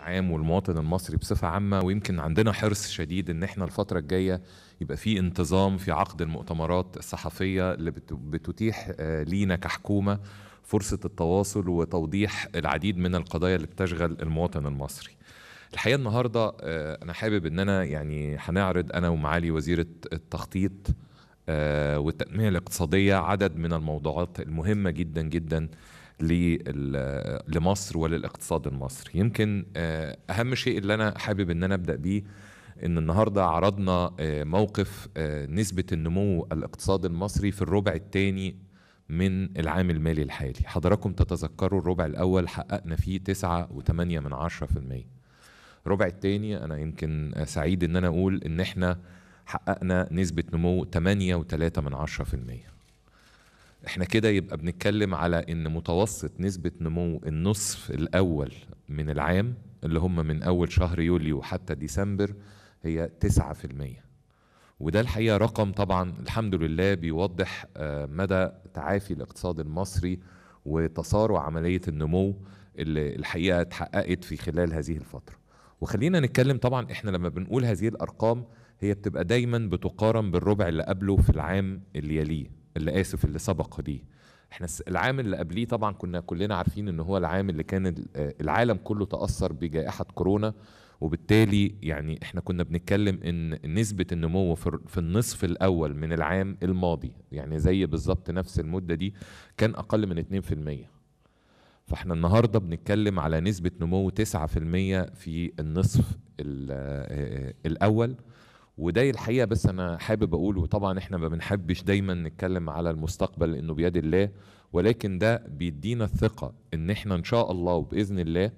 العام والمواطن المصري بصفة عامة ويمكن عندنا حرص شديد ان احنا الفترة الجاية يبقى في انتظام في عقد المؤتمرات الصحفية اللي بتتيح آه، لينا كحكومة فرصة التواصل وتوضيح العديد من القضايا اللي بتشغل المواطن المصري الحقيقة النهاردة آه، أنا حابب أن أنا يعني هنعرض أنا ومعالي وزيرة التخطيط آه، والتنمية الاقتصادية عدد من الموضوعات المهمة جدا جدا لمصر وللاقتصاد المصري يمكن آه، اهم شيء اللي انا حابب ان انا ابدا بيه ان النهارده عرضنا آه، موقف آه، نسبه النمو الاقتصاد المصري في الربع الثاني من العام المالي الحالي حضراتكم تتذكروا الربع الاول حققنا فيه 9.8 من الربع الثاني انا يمكن سعيد ان انا اقول ان احنا حققنا نسبه نمو 8.3 من 10% احنا كده يبقى بنتكلم على ان متوسط نسبة نمو النصف الاول من العام اللي هم من اول شهر يوليو حتى ديسمبر هي 9% وده الحقيقة رقم طبعا الحمد لله بيوضح آه، مدى تعافي الاقتصاد المصري وتسارع عملية النمو اللي الحقيقة اتحققت في خلال هذه الفترة وخلينا نتكلم طبعا احنا لما بنقول هذه الارقام هي بتبقى دايما بتقارن بالربع اللي قبله في العام اللي يليه اللي اسف اللي سبق دي احنا العام اللي قبليه طبعا كنا كلنا عارفين ان هو العام اللي كان آه، العالم كله تاثر بجائحه كورونا وبالتالي يعني احنا كنا بنتكلم ان نسبه النمو في النصف الاول من العام الماضي يعني زي بالظبط نفس المده دي كان اقل من 2% فاحنا النهارده بنتكلم على نسبه نمو 9% في النصف آه، آه، الاول وده الحقيقه بس انا حابب اقوله طبعا احنا ما بنحبش دايما نتكلم على المستقبل لانه بيد الله ولكن ده بيدينا الثقه ان احنا ان شاء الله وباذن الله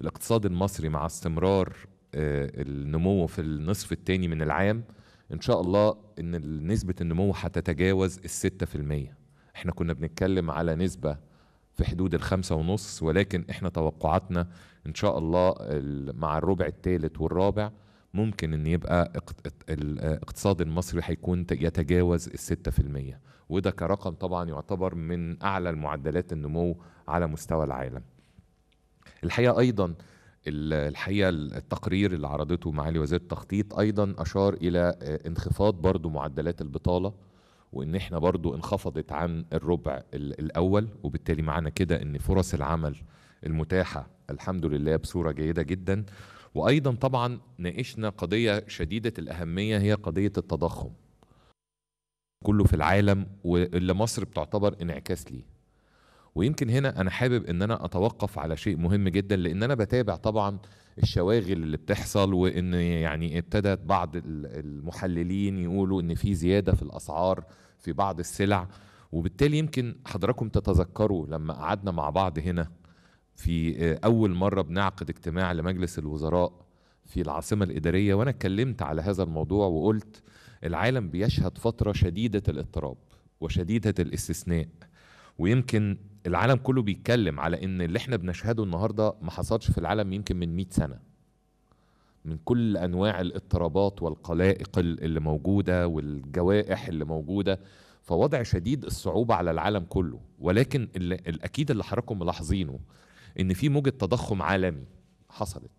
الاقتصاد المصري مع استمرار آه، النمو في النصف الثاني من العام ان شاء الله ان نسبه النمو هتتجاوز ال 6% احنا كنا بنتكلم على نسبه في حدود الخمسة ونص ولكن احنا توقعاتنا ان شاء الله مع الربع الثالث والرابع ممكن ان يبقى الاقتصاد المصري هيكون يتجاوز الستة في المية وده كرقم طبعا يعتبر من اعلى المعدلات النمو على مستوى العالم الحقيقه ايضا الحقيقه التقرير اللي عرضته معالي وزير التخطيط ايضا اشار الى آه، انخفاض برضو معدلات البطاله وان احنا برضو انخفضت عن الربع الاول وبالتالي معنا كده ان فرص العمل المتاحه الحمد لله بصوره جيده جدا وايضا طبعا ناقشنا قضيه شديده الاهميه هي قضيه التضخم كله في العالم واللي مصر بتعتبر انعكاس ليه ويمكن هنا انا حابب ان انا اتوقف على شيء مهم جدا لان انا بتابع طبعا الشواغل اللي بتحصل وان يعني ابتدت بعض المحللين يقولوا ان في زياده في الاسعار في بعض السلع وبالتالي يمكن حضراتكم تتذكروا لما قعدنا مع بعض هنا في آه، أول مرة بنعقد اجتماع لمجلس الوزراء في العاصمة الإدارية وأنا اتكلمت على هذا الموضوع وقلت العالم بيشهد فترة شديدة الاضطراب وشديدة الاستثناء ويمكن العالم كله بيتكلم على ان اللي احنا بنشهده النهارده ما حصلش في العالم يمكن من 100 سنه من كل انواع الاضطرابات والقلائق اللي موجوده والجوائح اللي موجوده فوضع شديد الصعوبه على العالم كله ولكن الاكيد اللي حضراتكم ملاحظينه ان في موجه تضخم عالمي حصلت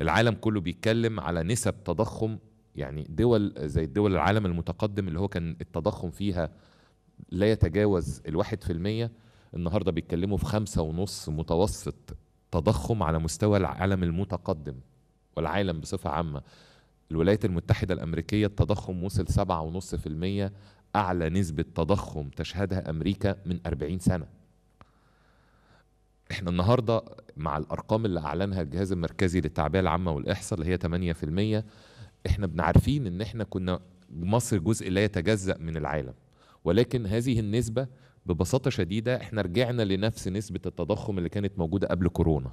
العالم كله بيتكلم على نسب تضخم يعني دول زي الدول العالم المتقدم اللي هو كان التضخم فيها لا يتجاوز الواحد في المية النهاردة بيتكلموا في خمسة ونص متوسط تضخم على مستوى العالم المتقدم والعالم بصفة عامة الولايات المتحدة الأمريكية التضخم وصل سبعة ونص في المية أعلى نسبة تضخم تشهدها أمريكا من أربعين سنة احنا النهارده مع الارقام اللي اعلنها الجهاز المركزي للتعبئه العامه والاحصاء اللي هي 8% احنا بنعرفين ان احنا كنا مصر جزء لا يتجزا من العالم ولكن هذه النسبه ببساطه شديده احنا رجعنا لنفس نسبه التضخم اللي كانت موجوده قبل كورونا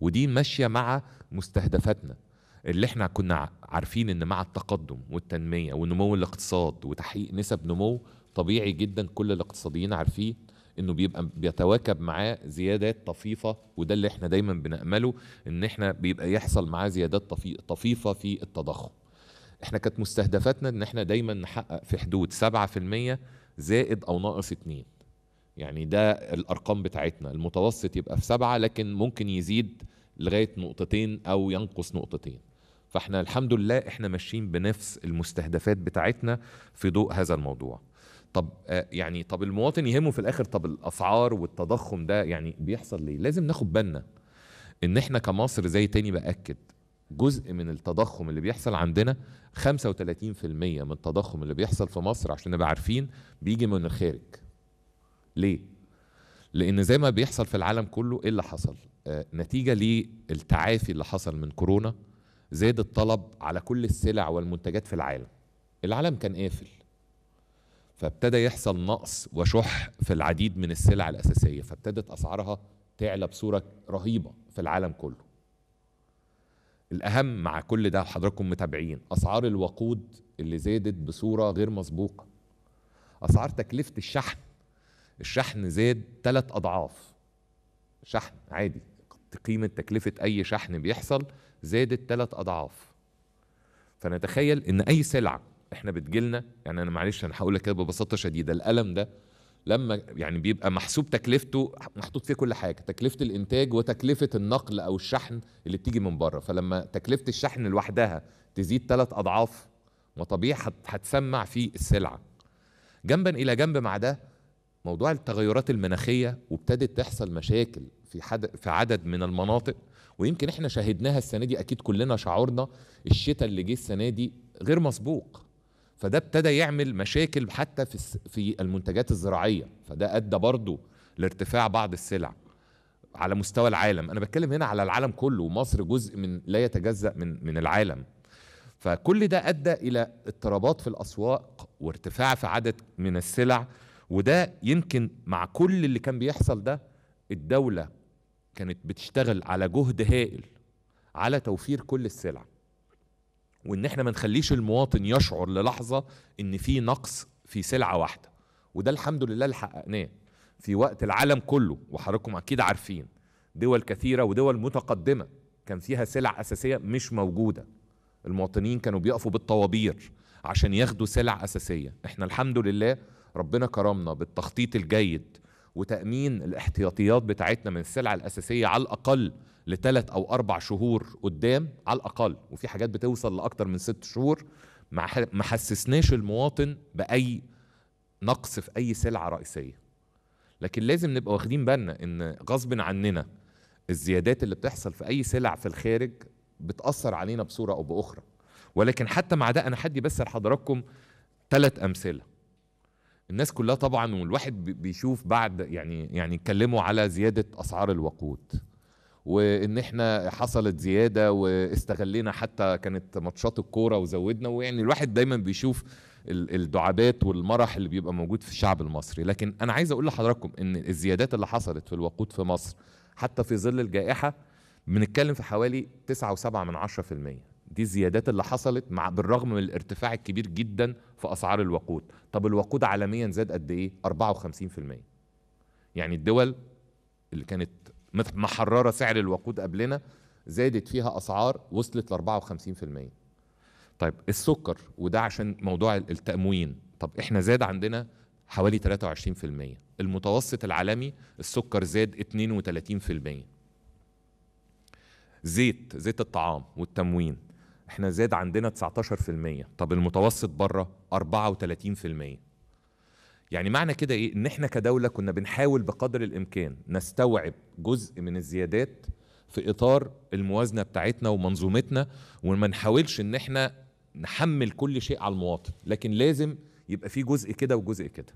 ودي ماشيه مع مستهدفاتنا اللي احنا كنا عارفين ان مع التقدم والتنميه ونمو الاقتصاد وتحقيق نسب نمو طبيعي جدا كل الاقتصاديين عارفين انه بيبقى بيتواكب معاه زيادات طفيفه وده اللي احنا دايما بنامله ان احنا بيبقى يحصل معاه زيادات طفيفه في التضخم احنا كانت مستهدفاتنا ان احنا دايما نحقق في حدود 7% زائد او ناقص 2 يعني ده الارقام بتاعتنا المتوسط يبقى في 7 لكن ممكن يزيد لغايه نقطتين او ينقص نقطتين فاحنا الحمد لله احنا ماشيين بنفس المستهدفات بتاعتنا في ضوء هذا الموضوع طب آه، يعني طب المواطن يهمه في الاخر طب الاسعار والتضخم ده يعني بيحصل ليه لازم ناخد بالنا ان احنا كمصر زي تاني باكد جزء من التضخم اللي بيحصل عندنا 35% من التضخم اللي بيحصل في مصر عشان نبقى عارفين بيجي من الخارج ليه لان زي ما بيحصل في العالم كله ايه اللي حصل آه نتيجه للتعافي اللي حصل من كورونا زاد الطلب على كل السلع والمنتجات في العالم العالم كان قافل فابتدى يحصل نقص وشح في العديد من السلع الأساسية فابتدت أسعارها تعلى بصورة رهيبة في العالم كله الأهم مع كل ده حضراتكم متابعين أسعار الوقود اللي زادت بصورة غير مسبوقة أسعار تكلفة الشحن الشحن زاد ثلاث أضعاف شحن عادي قيمة تكلفة أي شحن بيحصل زادت ثلاث أضعاف فنتخيل إن أي سلعة احنا بتجيلنا يعني انا معلش انا هقول لك كده ببساطه شديده الالم ده لما يعني بيبقى محسوب تكلفته محطوط فيه كل حاجه تكلفه الانتاج وتكلفه النقل او الشحن اللي بتيجي من بره فلما تكلفه الشحن لوحدها تزيد ثلاث اضعاف ما طبيعي هتسمع في السلعه جنبا الى جنب مع ده موضوع التغيرات المناخيه وابتدت تحصل مشاكل في حد في عدد من المناطق ويمكن احنا شاهدناها السنه دي اكيد كلنا شعرنا الشتاء اللي جه السنه دي غير مسبوق فده ابتدى يعمل مشاكل حتى في في المنتجات الزراعيه فده ادى برضه لارتفاع بعض السلع على مستوى العالم انا بتكلم هنا على العالم كله ومصر جزء من لا يتجزا من من العالم فكل ده ادى الى اضطرابات في الاسواق وارتفاع في عدد من السلع وده يمكن مع كل اللي كان بيحصل ده الدوله كانت بتشتغل على جهد هائل على توفير كل السلع وان احنا ما نخليش المواطن يشعر للحظه ان في نقص في سلعه واحده وده الحمد لله اللي حققناه في وقت العالم كله وحضراتكم اكيد عارفين دول كثيره ودول متقدمه كان فيها سلع اساسيه مش موجوده المواطنين كانوا بيقفوا بالطوابير عشان ياخدوا سلع اساسيه احنا الحمد لله ربنا كرمنا بالتخطيط الجيد وتامين الاحتياطيات بتاعتنا من السلع الاساسيه على الاقل لثلاث او اربع شهور قدام على الاقل وفي حاجات بتوصل لاكتر من ست شهور ما حسسناش المواطن باي نقص في اي سلعه رئيسيه لكن لازم نبقى واخدين بالنا ان غصب عننا الزيادات اللي بتحصل في اي سلع في الخارج بتاثر علينا بصوره او باخرى ولكن حتى مع ده انا حدي بس لحضراتكم ثلاث امثله الناس كلها طبعا والواحد بيشوف بعد يعني يعني اتكلموا على زياده اسعار الوقود وان احنا حصلت زياده واستغلينا حتى كانت ماتشات الكوره وزودنا ويعني الواحد دايما بيشوف الدعابات والمرح اللي بيبقى موجود في الشعب المصري لكن انا عايز اقول لحضراتكم ان الزيادات اللي حصلت في الوقود في مصر حتى في ظل الجائحه بنتكلم في حوالي 9.7 من 10% دي الزيادات اللي حصلت مع بالرغم من الارتفاع الكبير جدا في اسعار الوقود طب الوقود عالميا زاد قد ايه 54% يعني الدول اللي كانت محرره سعر الوقود قبلنا زادت فيها اسعار وصلت ل 54% طيب السكر وده عشان موضوع التموين طب احنا زاد عندنا حوالي 23% المتوسط العالمي السكر زاد 32% زيت زيت الطعام والتموين احنا زاد عندنا 19% طب المتوسط بره 34% يعني معنى كده ايه ان احنا كدوله كنا بنحاول بقدر الامكان نستوعب جزء من الزيادات في اطار الموازنه بتاعتنا ومنظومتنا وما نحاولش ان احنا نحمل كل شيء على المواطن لكن لازم يبقى في جزء كده وجزء كده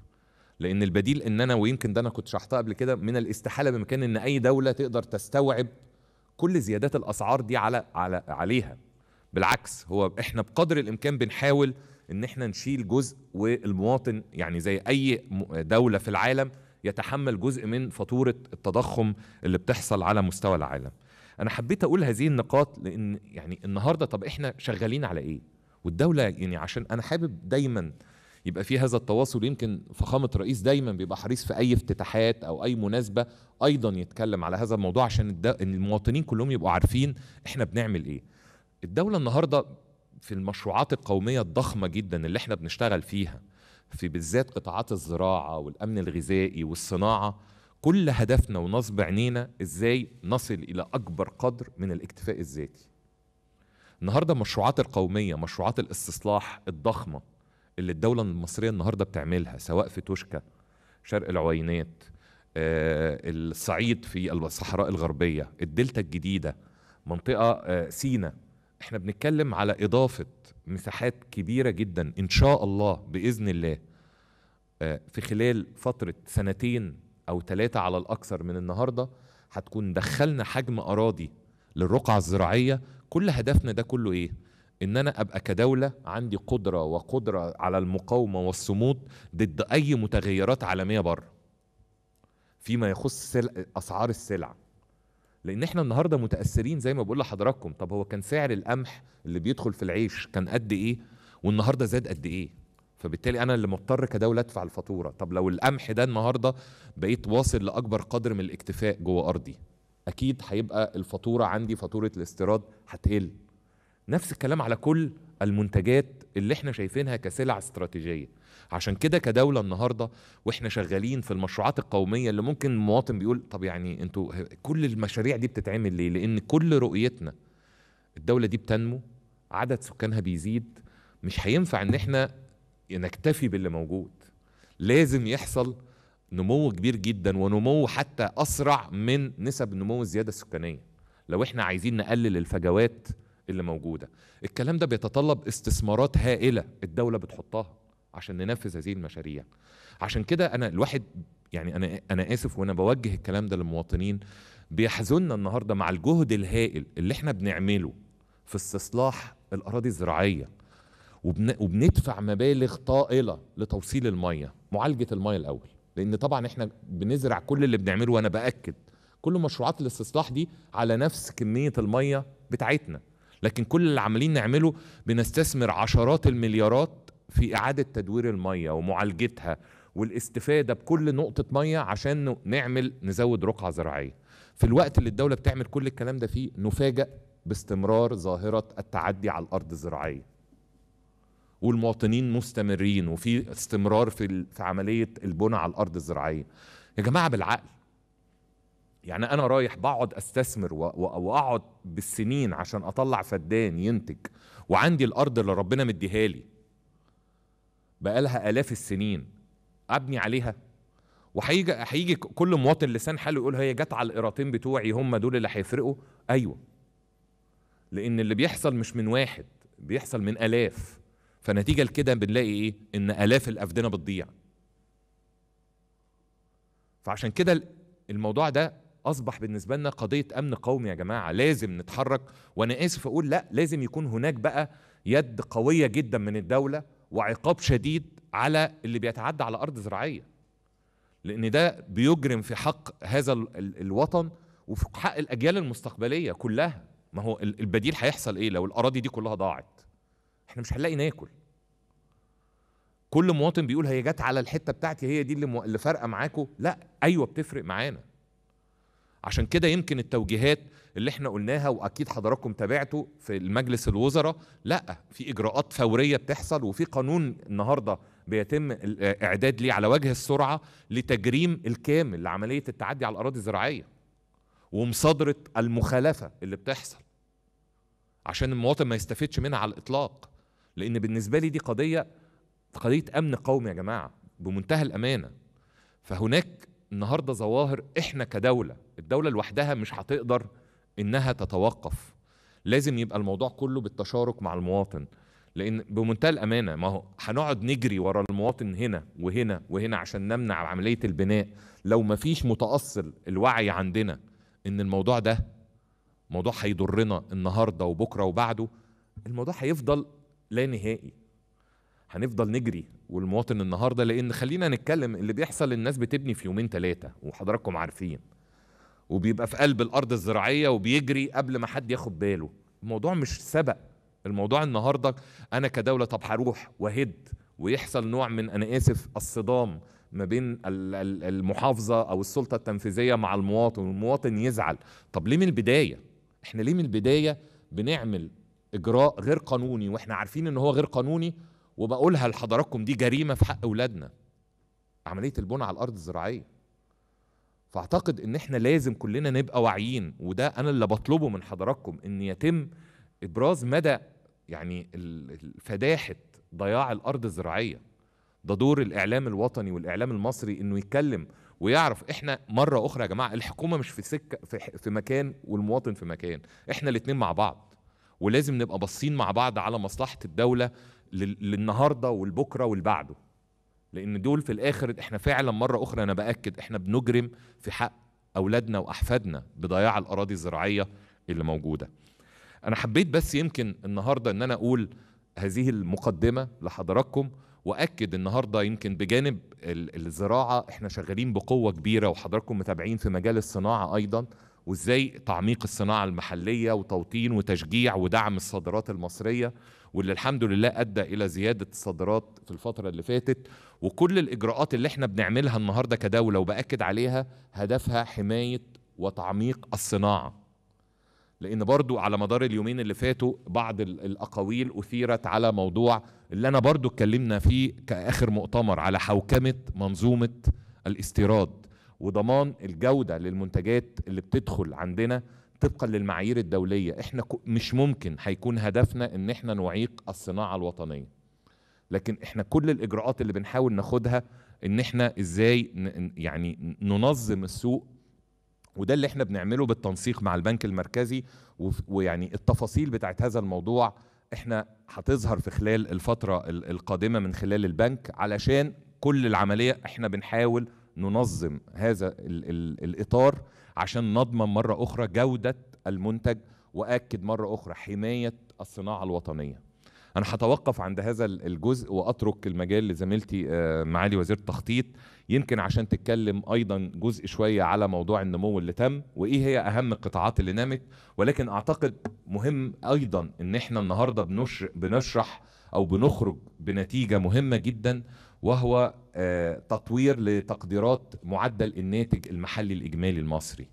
لان البديل ان انا ويمكن ده انا كنت شرحتها قبل كده من الاستحاله بامكان ان اي دوله تقدر تستوعب كل زيادات الاسعار دي على على عليها بالعكس هو احنا بقدر الامكان بنحاول ان احنا نشيل جزء والمواطن يعني زي اي دوله في العالم يتحمل جزء من فاتوره التضخم اللي بتحصل على مستوى العالم انا حبيت اقول هذه النقاط لان يعني النهارده طب احنا شغالين على ايه والدوله يعني عشان انا حابب دايما يبقى في هذا التواصل يمكن فخامه الرئيس دايما بيبقى حريص في اي افتتاحات او اي مناسبه ايضا يتكلم على هذا الموضوع عشان المواطنين كلهم يبقوا عارفين احنا بنعمل ايه الدوله النهارده في المشروعات القومية الضخمة جدا اللي احنا بنشتغل فيها في بالذات قطاعات الزراعة والأمن الغذائي والصناعة كل هدفنا ونصب عينينا ازاي نصل إلى أكبر قدر من الاكتفاء الذاتي النهاردة مشروعات القومية مشروعات الاستصلاح الضخمة اللي الدولة المصرية النهاردة بتعملها سواء في توشكا شرق العوينات آه، الصعيد في الصحراء الغربية الدلتا الجديدة منطقة آه، سينا احنا بنتكلم على اضافه مساحات كبيره جدا ان شاء الله باذن الله آه، في خلال فتره سنتين او ثلاثه على الاكثر من النهارده هتكون دخلنا حجم اراضي للرقعه الزراعيه كل هدفنا ده كله ايه ان انا ابقى كدوله عندي قدره وقدره على المقاومه والصمود ضد اي متغيرات عالميه بره فيما يخص سلع اسعار السلع لان احنا النهارده متاثرين زي ما بقول لحضراتكم طب هو كان سعر القمح اللي بيدخل في العيش كان قد ايه والنهارده زاد قد ايه فبالتالي انا اللي مضطر كدوله ادفع الفاتوره طب لو القمح ده النهارده بقيت واصل لاكبر قدر من الاكتفاء جوه ارضي اكيد هيبقى الفاتوره عندي فاتوره الاستيراد هتقل نفس الكلام على كل المنتجات اللي احنا شايفينها كسلع استراتيجيه عشان كده كدوله النهارده واحنا شغالين في المشروعات القوميه اللي ممكن المواطن بيقول طب يعني انتوا كل المشاريع دي بتتعمل ليه؟ لان كل رؤيتنا الدوله دي بتنمو عدد سكانها بيزيد مش هينفع ان احنا نكتفي باللي موجود لازم يحصل نمو كبير جدا ونمو حتى اسرع من نسب نمو الزياده السكانيه لو احنا عايزين نقلل الفجوات اللي موجوده الكلام ده بيتطلب استثمارات هائله الدوله بتحطها عشان ننفذ هذه المشاريع عشان كده انا الواحد يعني انا انا اسف وانا بوجه الكلام ده للمواطنين بيحزننا النهارده مع الجهد الهائل اللي احنا بنعمله في استصلاح الاراضي الزراعيه وبن... وبندفع مبالغ طائله لتوصيل الميه معالجه الميه الاول لان طبعا احنا بنزرع كل اللي بنعمله وانا باكد كل مشروعات الاستصلاح دي على نفس كميه الميه بتاعتنا لكن كل اللي عمالين نعمله بنستثمر عشرات المليارات في إعادة تدوير المية ومعالجتها والاستفادة بكل نقطة مية عشان نعمل نزود رقعة زراعية في الوقت اللي الدولة بتعمل كل الكلام ده فيه نفاجأ باستمرار ظاهرة التعدي على الأرض الزراعية والمواطنين مستمرين وفي استمرار في في عملية البناء على الأرض الزراعية يا جماعة بالعقل يعني أنا رايح بقعد أستثمر وأقعد بالسنين عشان أطلع فدان ينتج وعندي الأرض اللي ربنا مديها لي بقالها آلاف السنين أبني عليها وهيجي هيجي كل مواطن لسان حاله يقول هي جت على القراطين بتوعي هم دول اللي هيفرقوا أيوه لأن اللي بيحصل مش من واحد بيحصل من آلاف فنتيجة لكده بنلاقي إيه؟ إن آلاف الأفدنة بتضيع فعشان كده الموضوع ده اصبح بالنسبه لنا قضيه امن قومي يا جماعه لازم نتحرك وانا اسف اقول لا لازم يكون هناك بقى يد قويه جدا من الدوله وعقاب شديد على اللي بيتعدى على ارض زراعيه لان ده بيجرم في حق هذا الوطن وفي حق الاجيال المستقبليه كلها ما هو البديل هيحصل ايه لو الاراضي دي كلها ضاعت احنا مش هنلاقي ناكل كل مواطن بيقول هي جت على الحته بتاعتي هي دي اللي, اللي فارقه معاكم لا ايوه بتفرق معانا عشان كده يمكن التوجيهات اللي احنا قلناها واكيد حضراتكم تابعته في المجلس الوزراء لا في اجراءات فوريه بتحصل وفي قانون النهارده بيتم الاعداد ليه على وجه السرعه لتجريم الكامل لعمليه التعدي على الاراضي الزراعيه ومصادره المخالفه اللي بتحصل عشان المواطن ما يستفدش منها على الاطلاق لان بالنسبه لي دي قضيه قضيه امن قومي يا جماعه بمنتهى الامانه فهناك النهارده ظواهر احنا كدوله الدوله لوحدها مش هتقدر انها تتوقف لازم يبقى الموضوع كله بالتشارك مع المواطن لان بمنتهى الامانه ما هو هنقعد نجري ورا المواطن هنا وهنا وهنا عشان نمنع عمليه البناء لو ما فيش متاصل الوعي عندنا ان الموضوع ده موضوع هيضرنا النهارده وبكره وبعده الموضوع هيفضل لا نهائي هنفضل نجري والمواطن النهارده لان خلينا نتكلم اللي بيحصل الناس بتبني في يومين ثلاثه وحضراتكم عارفين وبيبقى في قلب الارض الزراعيه وبيجري قبل ما حد ياخد باله الموضوع مش سبق الموضوع النهارده انا كدوله طب هروح وهد ويحصل نوع من انا اسف الصدام ما بين المحافظه او السلطه التنفيذيه مع المواطن والمواطن يزعل طب ليه من البدايه احنا ليه من البدايه بنعمل اجراء غير قانوني واحنا عارفين ان هو غير قانوني وبقولها لحضراتكم دي جريمه في حق اولادنا عمليه البناء على الارض الزراعيه فاعتقد ان احنا لازم كلنا نبقى واعيين وده انا اللي بطلبه من حضراتكم ان يتم ابراز مدى يعني فداحه ضياع الارض الزراعيه ده دور الاعلام الوطني والاعلام المصري انه يتكلم ويعرف احنا مره اخرى يا جماعه الحكومه مش في سكه في, في مكان والمواطن في مكان احنا الاثنين مع بعض ولازم نبقى باصين مع بعض على مصلحه الدوله للنهارده والبكره والبعده لان دول في الاخر احنا فعلا مره اخرى انا باكد احنا بنجرم في حق اولادنا واحفادنا بضياع الاراضي الزراعيه اللي موجوده انا حبيت بس يمكن النهارده ان انا اقول هذه المقدمه لحضراتكم واكد النهارده يمكن بجانب الزراعه احنا شغالين بقوه كبيره وحضراتكم متابعين في مجال الصناعه ايضا وازاي تعميق الصناعه المحليه وتوطين وتشجيع ودعم الصادرات المصريه واللي الحمد لله ادى الى زياده الصادرات في الفتره اللي فاتت وكل الاجراءات اللي احنا بنعملها النهارده كدوله وباكد عليها هدفها حمايه وتعميق الصناعه لان برضو على مدار اليومين اللي فاتوا بعض الاقاويل اثيرت على موضوع اللي انا برضو اتكلمنا فيه كاخر مؤتمر على حوكمه منظومه الاستيراد وضمان الجوده للمنتجات اللي بتدخل عندنا طبقا للمعايير الدولية احنا مش ممكن هيكون هدفنا ان احنا نعيق الصناعة الوطنية لكن احنا كل الاجراءات اللي بنحاول ناخدها ان احنا ازاي يعني ننظم السوق وده اللي احنا بنعمله بالتنسيق مع البنك المركزي ويعني التفاصيل بتاعت هذا الموضوع احنا هتظهر في خلال الفترة القادمة من خلال البنك علشان كل العملية احنا بنحاول ننظم هذا الإطار عشان نضمن مرة أخرى جودة المنتج وأكد مرة أخرى حماية الصناعة الوطنية أنا هتوقف عند هذا الجزء وأترك المجال لزميلتي آه، معالي وزير التخطيط يمكن عشان تتكلم أيضا جزء شوية على موضوع النمو اللي تم وإيه هي أهم القطاعات اللي نامت ولكن أعتقد مهم أيضا إن إحنا النهاردة بنشرح أو بنخرج بنتيجة مهمة جدا وهو آه، تطوير لتقديرات معدل الناتج المحلي الإجمالي المصري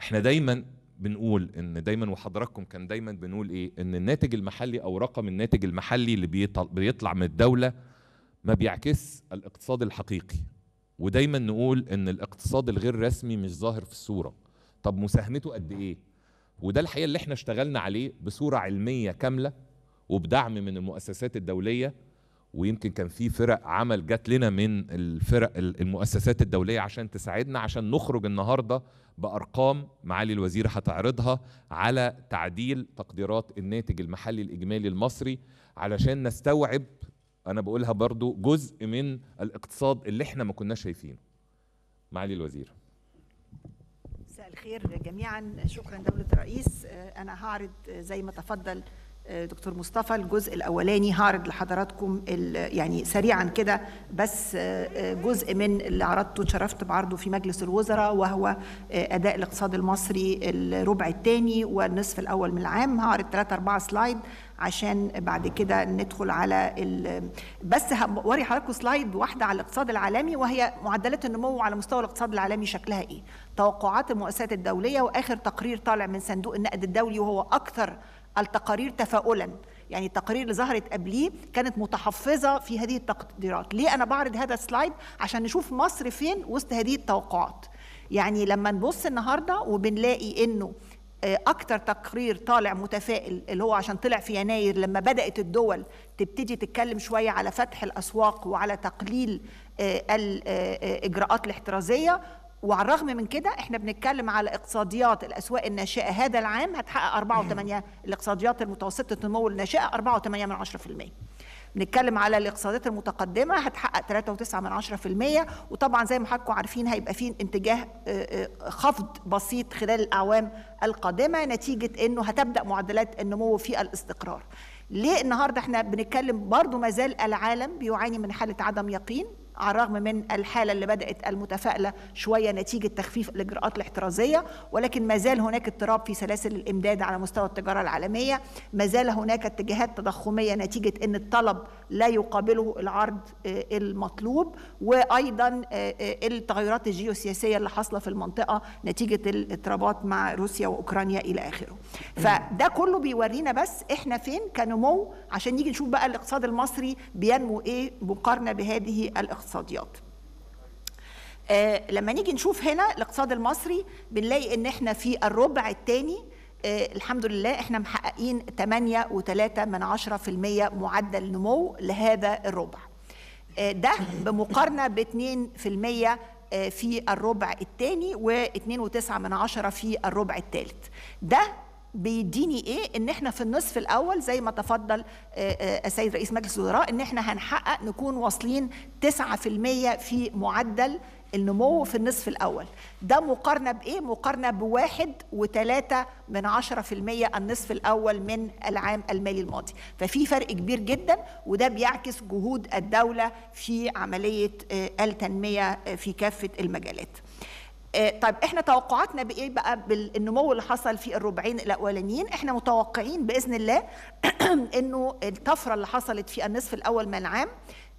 احنا دايما بنقول ان دايما وحضراتكم كان دايما بنقول ايه ان الناتج المحلي او رقم الناتج المحلي اللي بيطلع من الدوله ما بيعكس الاقتصاد الحقيقي ودايما نقول ان الاقتصاد الغير رسمي مش ظاهر في الصوره طب مساهمته قد ايه وده الحقيقه اللي احنا اشتغلنا عليه بصوره علميه كامله وبدعم من المؤسسات الدوليه ويمكن كان في فرق عمل جات لنا من الفرق المؤسسات الدوليه عشان تساعدنا عشان نخرج النهارده بارقام معالي الوزير هتعرضها على تعديل تقديرات الناتج المحلي الاجمالي المصري علشان نستوعب انا بقولها برضو جزء من الاقتصاد اللي احنا ما كناش شايفينه معالي الوزير مساء الخير جميعا شكرا دولة الرئيس أنا هعرض زي ما تفضل دكتور مصطفى الجزء الاولاني هعرض لحضراتكم يعني سريعا كده بس آه، آه، جزء من اللي عرضته اتشرفت بعرضه في مجلس الوزراء وهو آه، اداء الاقتصاد المصري الربع الثاني والنصف الاول من العام هعرض ثلاثة أربعة سلايد عشان بعد كده ندخل على ال... بس هوري حضراتكم سلايد واحده على الاقتصاد العالمي وهي معدلات النمو على مستوى الاقتصاد العالمي شكلها ايه توقعات المؤسسات الدوليه واخر تقرير طالع من صندوق النقد الدولي وهو اكثر التقارير تفاؤلا يعني التقارير اللي ظهرت قبليه كانت متحفظه في هذه التقديرات ليه انا بعرض هذا السلايد عشان نشوف مصر فين وسط هذه التوقعات يعني لما نبص النهارده وبنلاقي انه آه، اكتر تقرير طالع متفائل اللي هو عشان طلع في يناير لما بدات الدول تبتدي تتكلم شويه على فتح الاسواق وعلى تقليل آه، الاجراءات آه، الاحترازيه وعلى الرغم من كده احنا بنتكلم على اقتصاديات الاسواق الناشئه هذا العام هتحقق 4.8 الاقتصاديات المتوسطه النمو الناشئه 4.8 من 10% بنتكلم على الاقتصادات المتقدمه هتحقق 3.9 من المية وطبعا زي ما حضراتكم عارفين هيبقى في اتجاه آه، آه، خفض بسيط خلال الاعوام القادمه نتيجه انه هتبدا معدلات النمو في الاستقرار ليه النهارده احنا بنتكلم برضو مازال العالم بيعاني من حاله عدم يقين على الرغم من الحالة اللي بدأت المتفائلة شوية نتيجة تخفيف الإجراءات الاحترازية ولكن ما زال هناك اضطراب في سلاسل الإمداد على مستوى التجارة العالمية ما زال هناك اتجاهات تضخمية نتيجة أن الطلب لا يقابله العرض آه، المطلوب وأيضا آه، آه، التغيرات الجيوسياسية اللي حاصلة في المنطقة نتيجة الاضطرابات مع روسيا وأوكرانيا إلى آخره فده كله بيورينا بس إحنا فين كنمو عشان نيجي نشوف بقى الاقتصاد المصري بينمو إيه مقارنة بهذه الاقتصاد الاقتصاديات آه لما نيجي نشوف هنا الاقتصاد المصري بنلاقي ان احنا في الربع الثاني آه الحمد لله احنا محققين 8.3 من 10% معدل نمو لهذا الربع آه ده بمقارنة ب 2% آه، في الربع الثاني و2.9 من عشرة في الربع الثالث ده بيديني ايه ان احنا في النصف الاول زي ما تفضل آه، آه، السيد رئيس مجلس الوزراء ان احنا هنحقق نكون واصلين 9% في معدل النمو في النصف الاول ده مقارنه بايه مقارنه بواحد وثلاثة من عشرة في المية النصف الاول من العام المالي الماضي ففي فرق كبير جدا وده بيعكس جهود الدوله في عمليه آه، التنميه في كافه المجالات آه، طيب احنا توقعاتنا بايه بقى بالنمو اللي حصل في الربعين الاولانيين احنا متوقعين باذن الله انه الطفره اللي حصلت في النصف الاول من العام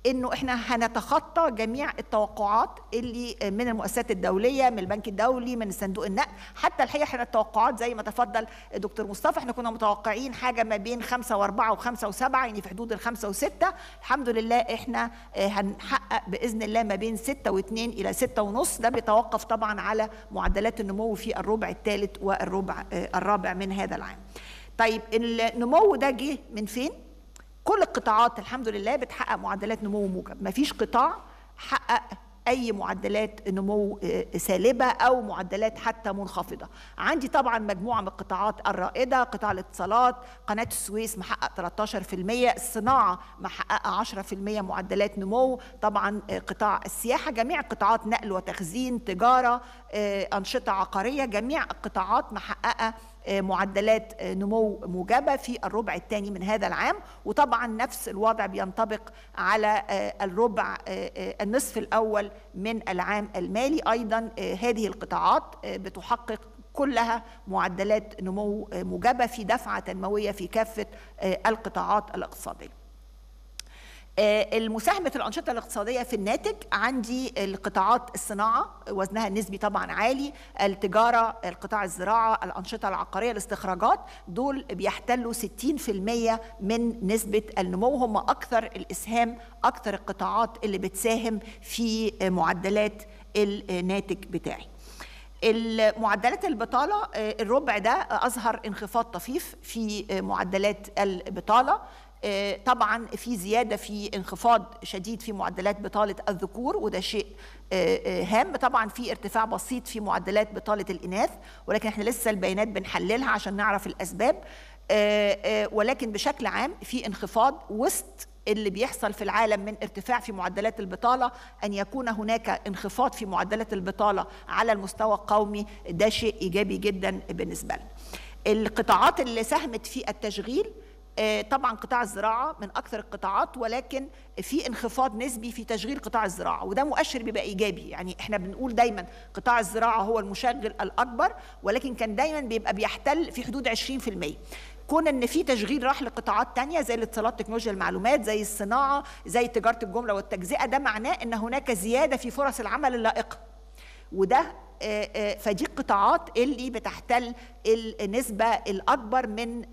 انه احنا هنتخطى جميع التوقعات اللي من المؤسسات الدوليه من البنك الدولي من صندوق النقد حتى الحقيقه احنا التوقعات زي ما تفضل الدكتور مصطفى احنا كنا متوقعين حاجه ما بين 5 و4 و5 و7 يعني في حدود ال5 و6 الحمد لله احنا آه، هنحقق باذن الله ما بين 6 و2 الى 6 ونص ده بيتوقف طبعا على معدلات النمو في الربع الثالث والربع آه، الرابع من هذا العام طيب النمو ده جه من فين؟ كل القطاعات الحمد لله بتحقق معدلات نمو موجب ما فيش قطاع حقق اي معدلات نمو آه، سالبه او معدلات حتى منخفضه عندي طبعا مجموعه من القطاعات الرائده قطاع الاتصالات قناه السويس محقق 13% الصناعه محققه 10% معدلات نمو طبعا آه، قطاع السياحه جميع قطاعات نقل وتخزين تجاره آه، انشطه عقاريه جميع القطاعات محققه آه، معدلات آه، نمو موجبه في الربع الثاني من هذا العام وطبعا نفس الوضع بينطبق على آه، الربع النصف الاول من العام المالي ايضا هذه القطاعات بتحقق كلها معدلات نمو موجبه في دفعه تنمويه في كافه القطاعات الاقتصاديه آه، المساهمة في الأنشطة الاقتصادية في الناتج عندي القطاعات الصناعة وزنها النسبي طبعا عالي التجارة القطاع الزراعة الأنشطة العقارية الاستخراجات دول بيحتلوا 60% من نسبة النمو هم أكثر الإسهام أكثر القطاعات اللي بتساهم في معدلات الناتج بتاعي معدلات البطالة آه، الربع ده أظهر انخفاض طفيف في معدلات البطالة آه، طبعا في زياده في انخفاض شديد في معدلات بطاله الذكور وده شيء آه، آه، هام طبعا في ارتفاع بسيط في معدلات بطاله الاناث ولكن احنا لسه البيانات بنحللها عشان نعرف الاسباب ولكن بشكل عام في انخفاض وسط اللي بيحصل في العالم من ارتفاع في معدلات البطالة أن يكون هناك انخفاض في معدلات البطالة على المستوى القومي ده شيء إيجابي جدا بالنسبة لنا القطاعات اللي ساهمت في التشغيل آه، طبعا قطاع الزراعه من اكثر القطاعات ولكن في انخفاض نسبي في تشغيل قطاع الزراعه وده مؤشر بيبقى ايجابي يعني احنا بنقول دايما قطاع الزراعه هو المشغل الاكبر ولكن كان دايما بيبقى بيحتل في حدود 20% كون ان في تشغيل راح لقطاعات تانية زي الاتصالات تكنولوجيا المعلومات زي الصناعه زي تجاره الجمله والتجزئه ده معناه ان هناك زياده في فرص العمل اللائقه وده فدي القطاعات اللي بتحتل النسبة الأكبر من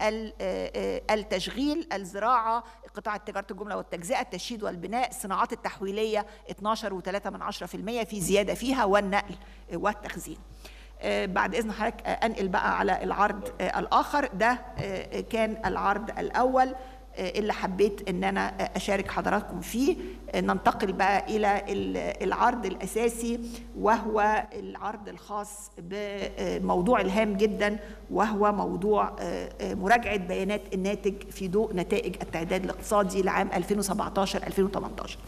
التشغيل الزراعة قطاع تجارة الجملة والتجزئة التشييد والبناء الصناعات التحويلية 12 و3 من 10% في زيادة فيها والنقل والتخزين بعد إذن حضرتك أنقل بقى على العرض الآخر ده كان العرض الأول آه، اللي حبيت ان انا اشارك حضراتكم فيه آه، ننتقل بقى الى العرض الاساسي وهو العرض الخاص بموضوع الهام جدا وهو موضوع آه، مراجعه بيانات الناتج في ضوء نتائج التعداد الاقتصادي لعام 2017 2018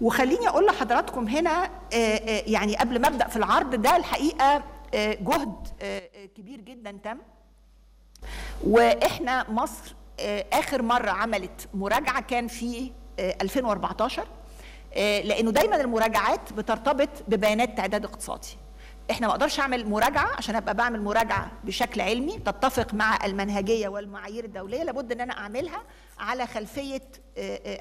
وخليني اقول لحضراتكم هنا يعني قبل ما ابدا في العرض ده الحقيقه جهد كبير جدا تم واحنا مصر آه، اخر مره عملت مراجعه كان في 2014 آه، آه، لانه دايما المراجعات بترتبط ببيانات تعداد اقتصادي احنا ما اقدرش اعمل مراجعه عشان ابقى بعمل مراجعه بشكل علمي تتفق مع المنهجيه والمعايير الدوليه لابد ان انا اعملها على خلفيه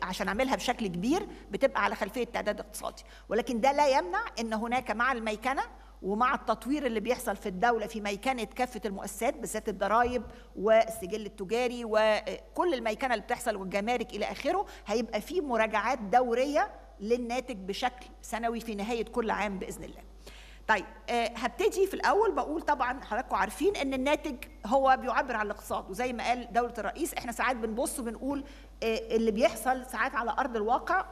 عشان اعملها بشكل كبير بتبقى على خلفيه تعداد اقتصادي ولكن ده لا يمنع ان هناك مع الميكنه ومع التطوير اللي بيحصل في الدوله في ميكنه كافه المؤسسات بالذات الضرائب والسجل التجاري وكل الميكنه اللي بتحصل والجمارك الى اخره هيبقى في مراجعات دوريه للناتج بشكل سنوي في نهايه كل عام باذن الله. طيب آه، هبتدي في الاول بقول طبعا حضراتكم عارفين ان الناتج هو بيعبر عن الاقتصاد وزي ما قال دوله الرئيس احنا ساعات بنبص وبنقول آه، اللي بيحصل ساعات على ارض الواقع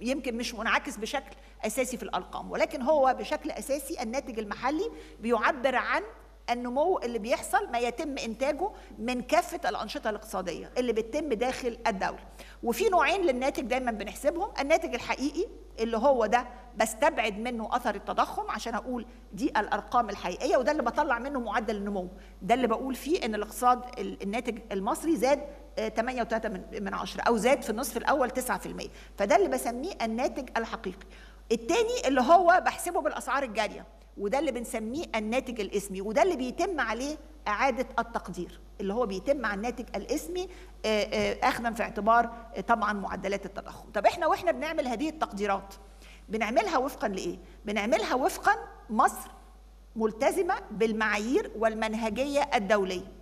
يمكن مش منعكس بشكل اساسي في الارقام ولكن هو بشكل اساسي الناتج المحلي بيعبر عن النمو اللي بيحصل ما يتم انتاجه من كافه الانشطه الاقتصاديه اللي بتتم داخل الدوله وفي نوعين للناتج دايما بنحسبهم الناتج الحقيقي اللي هو ده بستبعد منه اثر التضخم عشان اقول دي الارقام الحقيقيه وده اللي بطلع منه معدل النمو ده اللي بقول فيه ان الاقتصاد الناتج المصري زاد 8.3 من 10 او زاد في النصف الاول 9% فده اللي بسميه الناتج الحقيقي التاني اللي هو بحسبه بالاسعار الجاريه وده اللي بنسميه الناتج الاسمي وده اللي بيتم عليه اعاده التقدير اللي هو بيتم على الناتج الاسمي آه، آه، اخذا في اعتبار طبعا معدلات التضخم طب احنا واحنا بنعمل هذه التقديرات بنعملها وفقا لايه بنعملها وفقا مصر ملتزمه بالمعايير والمنهجيه الدوليه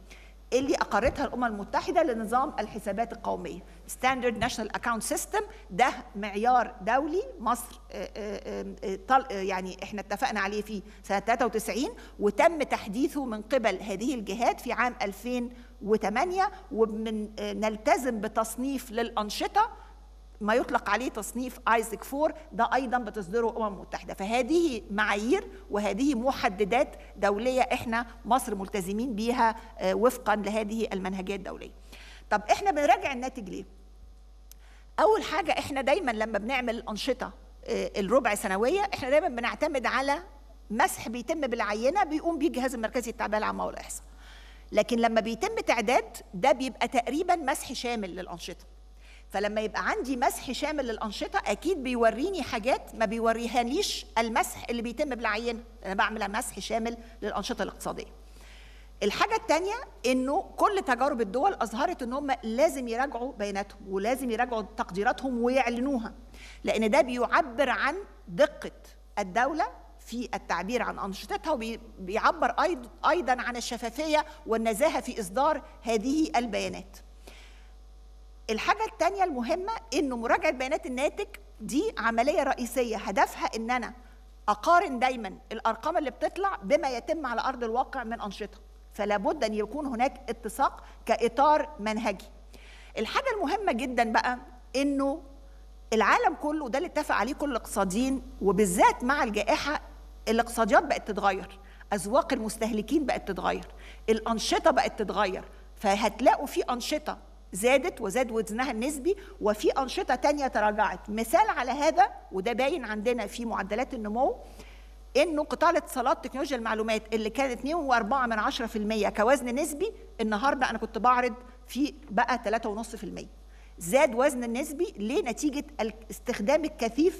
اللي اقرتها الامم المتحده لنظام الحسابات القوميه ستاندرد ناشونال اكاونت سيستم ده معيار دولي مصر آه، آه، آه، يعني احنا اتفقنا عليه في سنه 93 وتم تحديثه من قبل هذه الجهات في عام 2008 وبنلتزم بتصنيف للانشطه ما يطلق عليه تصنيف ايزك فور ده ايضا بتصدره الامم المتحده فهذه معايير وهذه محددات دوليه احنا مصر ملتزمين بيها آه، وفقا لهذه المنهجيه الدوليه طب احنا بنراجع الناتج ليه اول حاجه احنا دايما لما بنعمل الانشطه آه، الربع سنويه احنا دايما بنعتمد على مسح بيتم بالعينه بيقوم بيه الجهاز المركزي للتعبئه العامه والاحصاء لكن لما بيتم تعداد ده بيبقى تقريبا مسح شامل للانشطه فلما يبقى عندي مسح شامل للانشطه اكيد بيوريني حاجات ما بيوريهاليش المسح اللي بيتم بالعينه انا بعمل مسح شامل للانشطه الاقتصاديه الحاجه الثانيه انه كل تجارب الدول اظهرت ان هم لازم يراجعوا بياناتهم ولازم يراجعوا تقديراتهم ويعلنوها لان ده بيعبر عن دقه الدوله في التعبير عن انشطتها وبيعبر ايضا عن الشفافيه والنزاهه في اصدار هذه البيانات الحاجه الثانيه المهمه انه مراجعه بيانات الناتج دي عمليه رئيسيه هدفها ان انا اقارن دايما الارقام اللي بتطلع بما يتم على ارض الواقع من انشطه فلا بد ان يكون هناك اتساق كاطار منهجي الحاجه المهمه جدا بقى انه العالم كله ده اللي اتفق عليه كل الاقتصاديين وبالذات مع الجائحه الاقتصاديات بقت تتغير اذواق المستهلكين بقت تتغير الانشطه بقت تتغير فهتلاقوا في انشطه زادت وزاد وزنها النسبي وفي أنشطة تانية تراجعت مثال على هذا وده باين عندنا في معدلات النمو انه قطاع الاتصالات تكنولوجيا المعلومات اللي كانت 2.4 من 10% كوزن نسبي النهارده انا كنت بعرض في بقى 3.5% زاد وزن النسبي لنتيجه استخدام الكثيف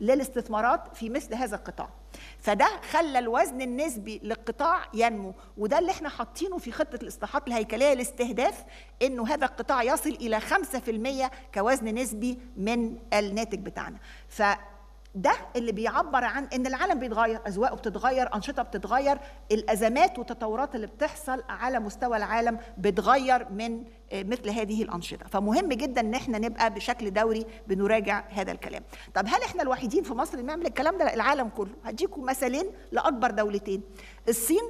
للاستثمارات في مثل هذا القطاع فده خلى الوزن النسبي للقطاع ينمو وده اللي احنا حاطينه في خطه الاصلاحات الهيكليه لاستهداف انه هذا القطاع يصل الى 5% كوزن نسبي من الناتج بتاعنا ف ده اللي بيعبر عن ان العالم بيتغير اذواقه بتتغير انشطه بتتغير الازمات والتطورات اللي بتحصل على مستوى العالم بتغير من آه، مثل هذه الانشطه فمهم جدا ان احنا نبقى بشكل دوري بنراجع هذا الكلام طب هل احنا الوحيدين في مصر اللي بنعمل الكلام ده العالم كله هديكم مثالين لاكبر دولتين الصين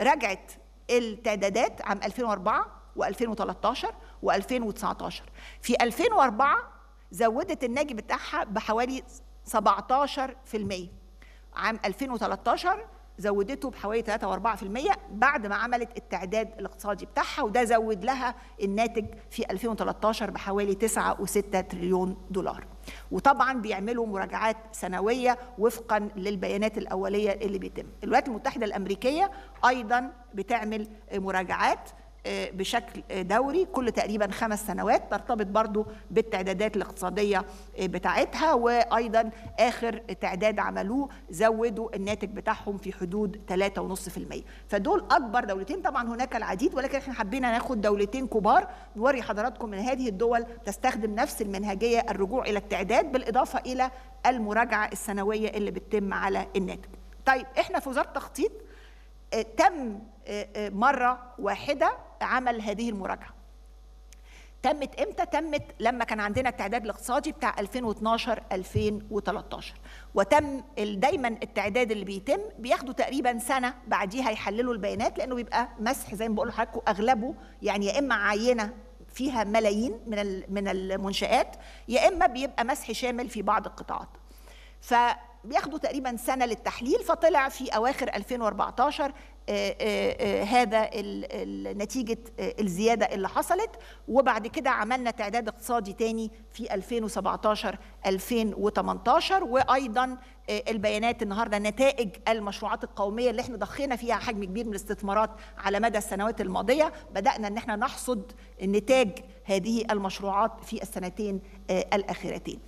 رجعت التعدادات عام 2004 و2013 و2019 في 2004 زودت الناجي بتاعها بحوالي 17% عام 2013 زودته بحوالي 3 و4% بعد ما عملت التعداد الاقتصادي بتاعها وده زود لها الناتج في 2013 بحوالي 9.6 تريليون دولار وطبعا بيعملوا مراجعات سنويه وفقا للبيانات الاوليه اللي بيتم الولايات المتحده الامريكيه ايضا بتعمل مراجعات آه، بشكل دوري كل تقريبا خمس سنوات ترتبط برضو بالتعدادات الاقتصادية آه، بتاعتها وأيضا آخر تعداد عملوه زودوا الناتج بتاعهم في حدود 3.5% فدول أكبر دولتين طبعا هناك العديد ولكن احنا حبينا ناخد دولتين كبار نوري حضراتكم أن هذه الدول تستخدم نفس المنهجية الرجوع إلى التعداد بالإضافة إلى المراجعة السنوية اللي بتتم على الناتج طيب احنا في وزارة التخطيط آه، تم مرة واحدة عمل هذه المراجعه تمت امتى تمت لما كان عندنا التعداد الاقتصادي بتاع 2012 2013 وتم دايما التعداد اللي بيتم بياخدوا تقريبا سنه بعديها يحللوا البيانات لانه بيبقى مسح زي ما بقول لحضراتكم اغلبه يعني يا اما عينه فيها ملايين من من المنشات يا اما بيبقى مسح شامل في بعض القطاعات فبياخدوا تقريبا سنه للتحليل فطلع في اواخر 2014 آه، آه، آه، هذا نتيجة الزيادة اللي حصلت وبعد كده عملنا تعداد اقتصادي تاني في 2017 2018 وأيضا البيانات النهارده نتائج المشروعات القوميه اللي احنا ضخينا فيها حجم كبير من الاستثمارات على مدى السنوات الماضيه بدانا ان احنا نحصد نتاج هذه المشروعات في السنتين الاخيرتين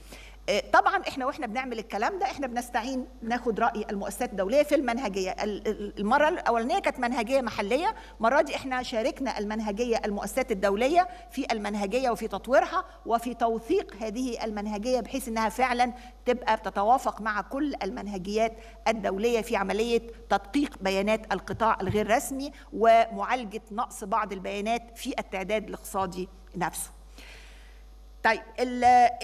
آه، طبعا احنا واحنا بنعمل الكلام ده احنا بنستعين ناخد راي المؤسسات الدوليه في المنهجيه المره الاولانيه كانت منهجيه محليه المره دي احنا شاركنا المنهجيه المؤسسات الدوليه في المنهجيه وفي تطويرها وفي توثيق هذه المنهجيه بحيث انها فعلا تبقى بتتوافق مع كل المنهجيات الدوليه في عمليه تدقيق بيانات القطاع الغير رسمي ومعالجه نقص بعض البيانات في التعداد الاقتصادي نفسه طيب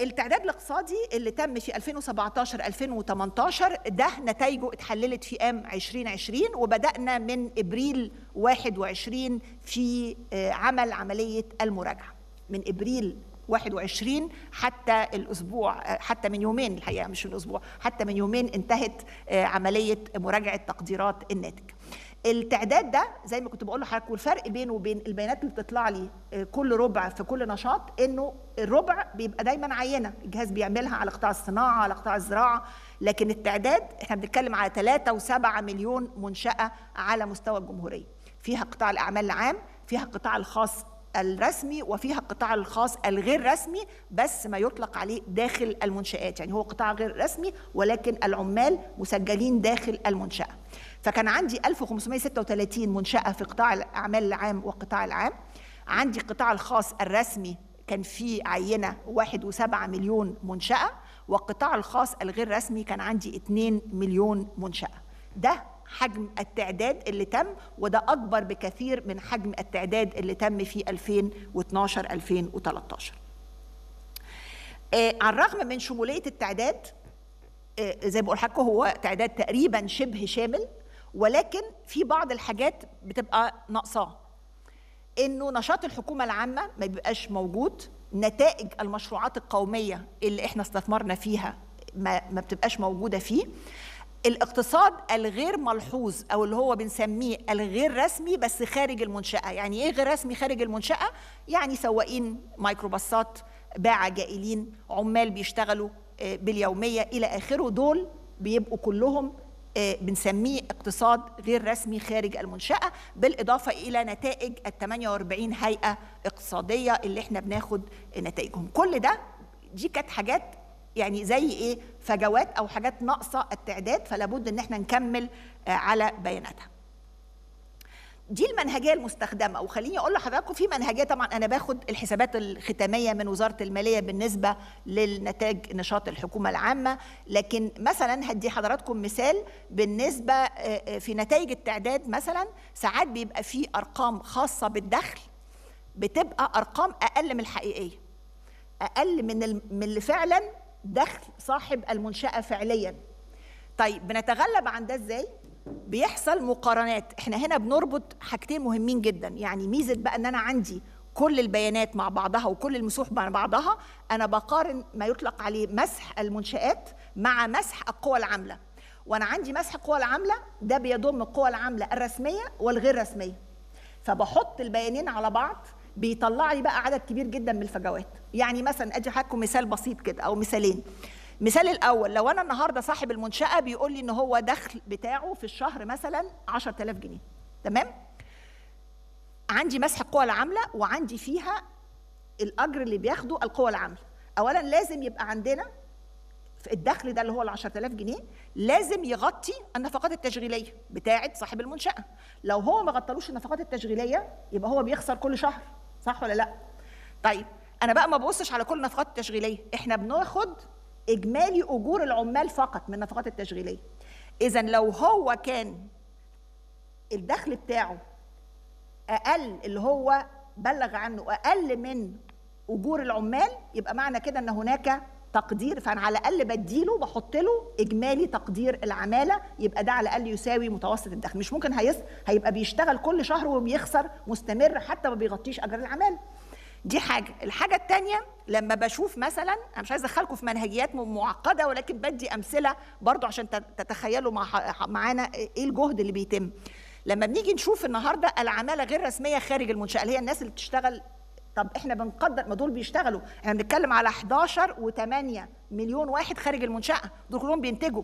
التعداد الاقتصادي اللي تم في 2017 2018 ده نتائجه اتحللت في عام 2020 وبدانا من ابريل 21 في آه، عمل عمليه المراجعه من ابريل 21 حتى الاسبوع آه، حتى من يومين الحقيقه مش من اسبوع حتى من يومين انتهت آه، عمليه مراجعه تقديرات الناتج التعداد ده زي ما كنت بقول لحضرتك والفرق بينه وبين البيانات اللي بتطلع لي آه، كل ربع في كل نشاط انه الربع بيبقى دايما عينه الجهاز بيعملها على قطاع الصناعه على قطاع الزراعه لكن التعداد احنا بنتكلم على 3 و7 مليون منشاه على مستوى الجمهوريه فيها قطاع الاعمال العام فيها القطاع الخاص الرسمي وفيها القطاع الخاص الغير رسمي بس ما يطلق عليه داخل المنشآت يعني هو قطاع غير رسمي ولكن العمال مسجلين داخل المنشأة فكان عندي 1536 منشأة في قطاع الأعمال العام والقطاع العام عندي القطاع الخاص الرسمي كان فيه عينة 1.7 مليون منشأة والقطاع الخاص الغير رسمي كان عندي 2 مليون منشأة ده حجم التعداد اللي تم وده أكبر بكثير من حجم التعداد اللي تم في 2012 2013 آه على الرغم من شمولية التعداد آه زي ما بقول هو تعداد تقريبا شبه شامل ولكن في بعض الحاجات بتبقى ناقصاه انه نشاط الحكومه العامه ما بيبقاش موجود نتائج المشروعات القوميه اللي احنا استثمرنا فيها ما, ما بتبقاش موجوده فيه الاقتصاد الغير ملحوظ او اللي هو بنسميه الغير رسمي بس خارج المنشاه يعني ايه غير رسمي خارج المنشاه يعني سواقين ميكروباصات باعة جائلين عمال بيشتغلوا آه، باليوميه الى اخره دول بيبقوا كلهم آه، بنسميه اقتصاد غير رسمي خارج المنشأة بالإضافة إلى نتائج ال 48 هيئة اقتصادية اللي احنا بناخد نتائجهم كل ده دي كانت حاجات يعني زي ايه فجوات او حاجات ناقصه التعداد فلابد ان احنا نكمل آه، على بياناتها دي المنهجيه المستخدمه وخليني اقول لحضراتكم في منهجيه طبعا انا باخد الحسابات الختاميه من وزاره الماليه بالنسبه للنتاج نشاط الحكومه العامه لكن مثلا هدي حضراتكم مثال بالنسبه آه، آه، في نتائج التعداد مثلا ساعات بيبقى في ارقام خاصه بالدخل بتبقى ارقام اقل من الحقيقيه اقل من من اللي فعلا دخل صاحب المنشاه فعليا طيب بنتغلب عن ده ازاي بيحصل مقارنات احنا هنا بنربط حاجتين مهمين جدا يعني ميزه بقى ان انا عندي كل البيانات مع بعضها وكل المسوح مع بعضها انا بقارن ما يطلق عليه مسح المنشات مع مسح القوى العامله وانا عندي مسح القوى العامله ده بيضم القوى العامله الرسميه والغير رسميه فبحط البيانين على بعض بيطلع لي بقى عدد كبير جدا من الفجوات يعني مثلا ادي حاجه مثال بسيط كده او مثالين مثال الاول لو انا النهارده صاحب المنشاه بيقول لي ان هو دخل بتاعه في الشهر مثلا 10000 جنيه تمام عندي مسح القوى العامله وعندي فيها الاجر اللي بياخده القوى العامله اولا لازم يبقى عندنا الدخل ده اللي هو ال 10000 جنيه لازم يغطي النفقات التشغيليه بتاعه صاحب المنشاه لو هو ما غطلوش النفقات التشغيليه يبقى هو بيخسر كل شهر صح ولا لا طيب انا بقى ما ببصش على كل النفقات التشغيليه احنا بناخد اجمالي اجور العمال فقط من النفقات التشغيليه اذا لو هو كان الدخل بتاعه اقل اللي هو بلغ عنه اقل من اجور العمال يبقى معنى كده ان هناك تقدير فانا على الاقل بديله بحط له اجمالي تقدير العماله يبقى ده على الاقل يساوي متوسط الدخل مش ممكن هيبقى بيشتغل كل شهر وبيخسر مستمر حتى ما بيغطيش اجر العماله دي حاجه الحاجه الثانيه لما بشوف مثلا انا مش عايزه ادخلكم في منهجيات معقده ولكن بدي امثله برضو عشان تتخيلوا مع معانا إيه-،, ايه الجهد اللي بيتم لما بنيجي نشوف النهارده العماله غير رسميه خارج المنشاه اللي هي الناس اللي بتشتغل طب احنا بنقدر ما دول بيشتغلوا احنا بنتكلم على 11 و8 مليون واحد خارج المنشاه دول كلهم بينتجوا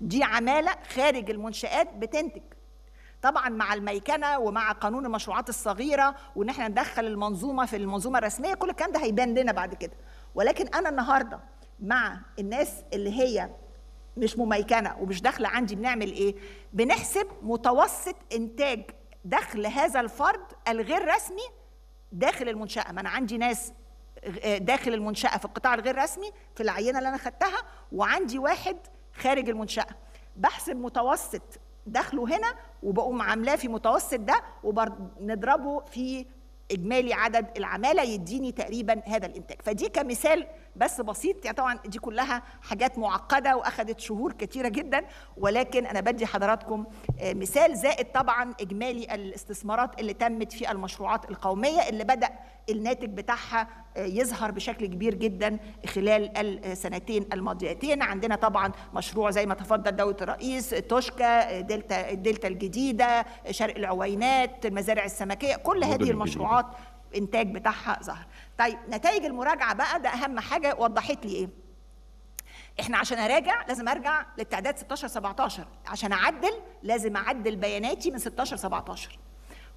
دي عماله خارج المنشات بتنتج طبعا مع الميكنه ومع قانون المشروعات الصغيره وان احنا ندخل المنظومه في المنظومه الرسميه كل الكلام ده هيبان لنا بعد كده ولكن انا النهارده مع الناس اللي هي مش مميكنه ومش داخله عندي بنعمل ايه بنحسب متوسط انتاج دخل هذا الفرد الغير رسمي داخل المنشاه ما انا عندي ناس آه، داخل المنشاه في القطاع الغير رسمي في العينه اللي انا خدتها وعندي واحد خارج المنشاه بحسب متوسط دخله هنا وبقوم عاملاه في متوسط ده وبنضربه في اجمالي عدد العماله يديني تقريبا هذا الانتاج فدي كمثال بس بسيط يعني طبعا دي كلها حاجات معقده واخدت شهور كتيره جدا ولكن انا بدي حضراتكم آه، مثال زائد طبعا اجمالي الاستثمارات اللي تمت في المشروعات القوميه اللي بدا الناتج بتاعها آه، يظهر بشكل كبير جدا خلال السنتين الماضيتين عندنا طبعا مشروع زي ما تفضل دولة الرئيس توشكا آه، دلتا الدلتا الجديده شرق العوينات المزارع السمكيه كل هذه المشروعات الانتاج بتاعها ظهر طيب نتائج المراجعه بقى ده اهم حاجه وضحت لي ايه احنا عشان اراجع لازم ارجع للتعداد 16 17 عشان اعدل لازم اعدل بياناتي من 16 17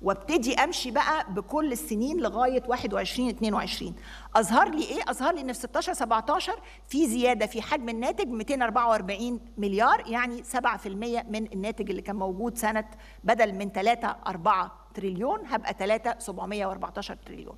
وابتدي امشي بقى بكل السنين لغايه 21 22 اظهر لي ايه اظهر لي ان في 16 17 في زياده في حجم الناتج 244 مليار يعني 7% من الناتج اللي كان موجود سنه بدل من 3 4 تريليون هبقى 3 714 تريليون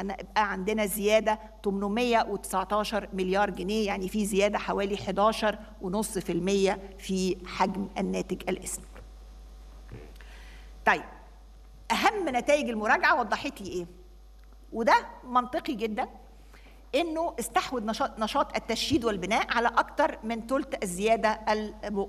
هنبقى عندنا زياده 819 مليار جنيه يعني في زياده حوالي 11.5% في حجم الناتج الاسم. طيب اهم نتائج المراجعه وضحت لي ايه؟ وده منطقي جدا انه استحوذ نشاط, نشاط التشييد والبناء على اكثر من ثلث الزياده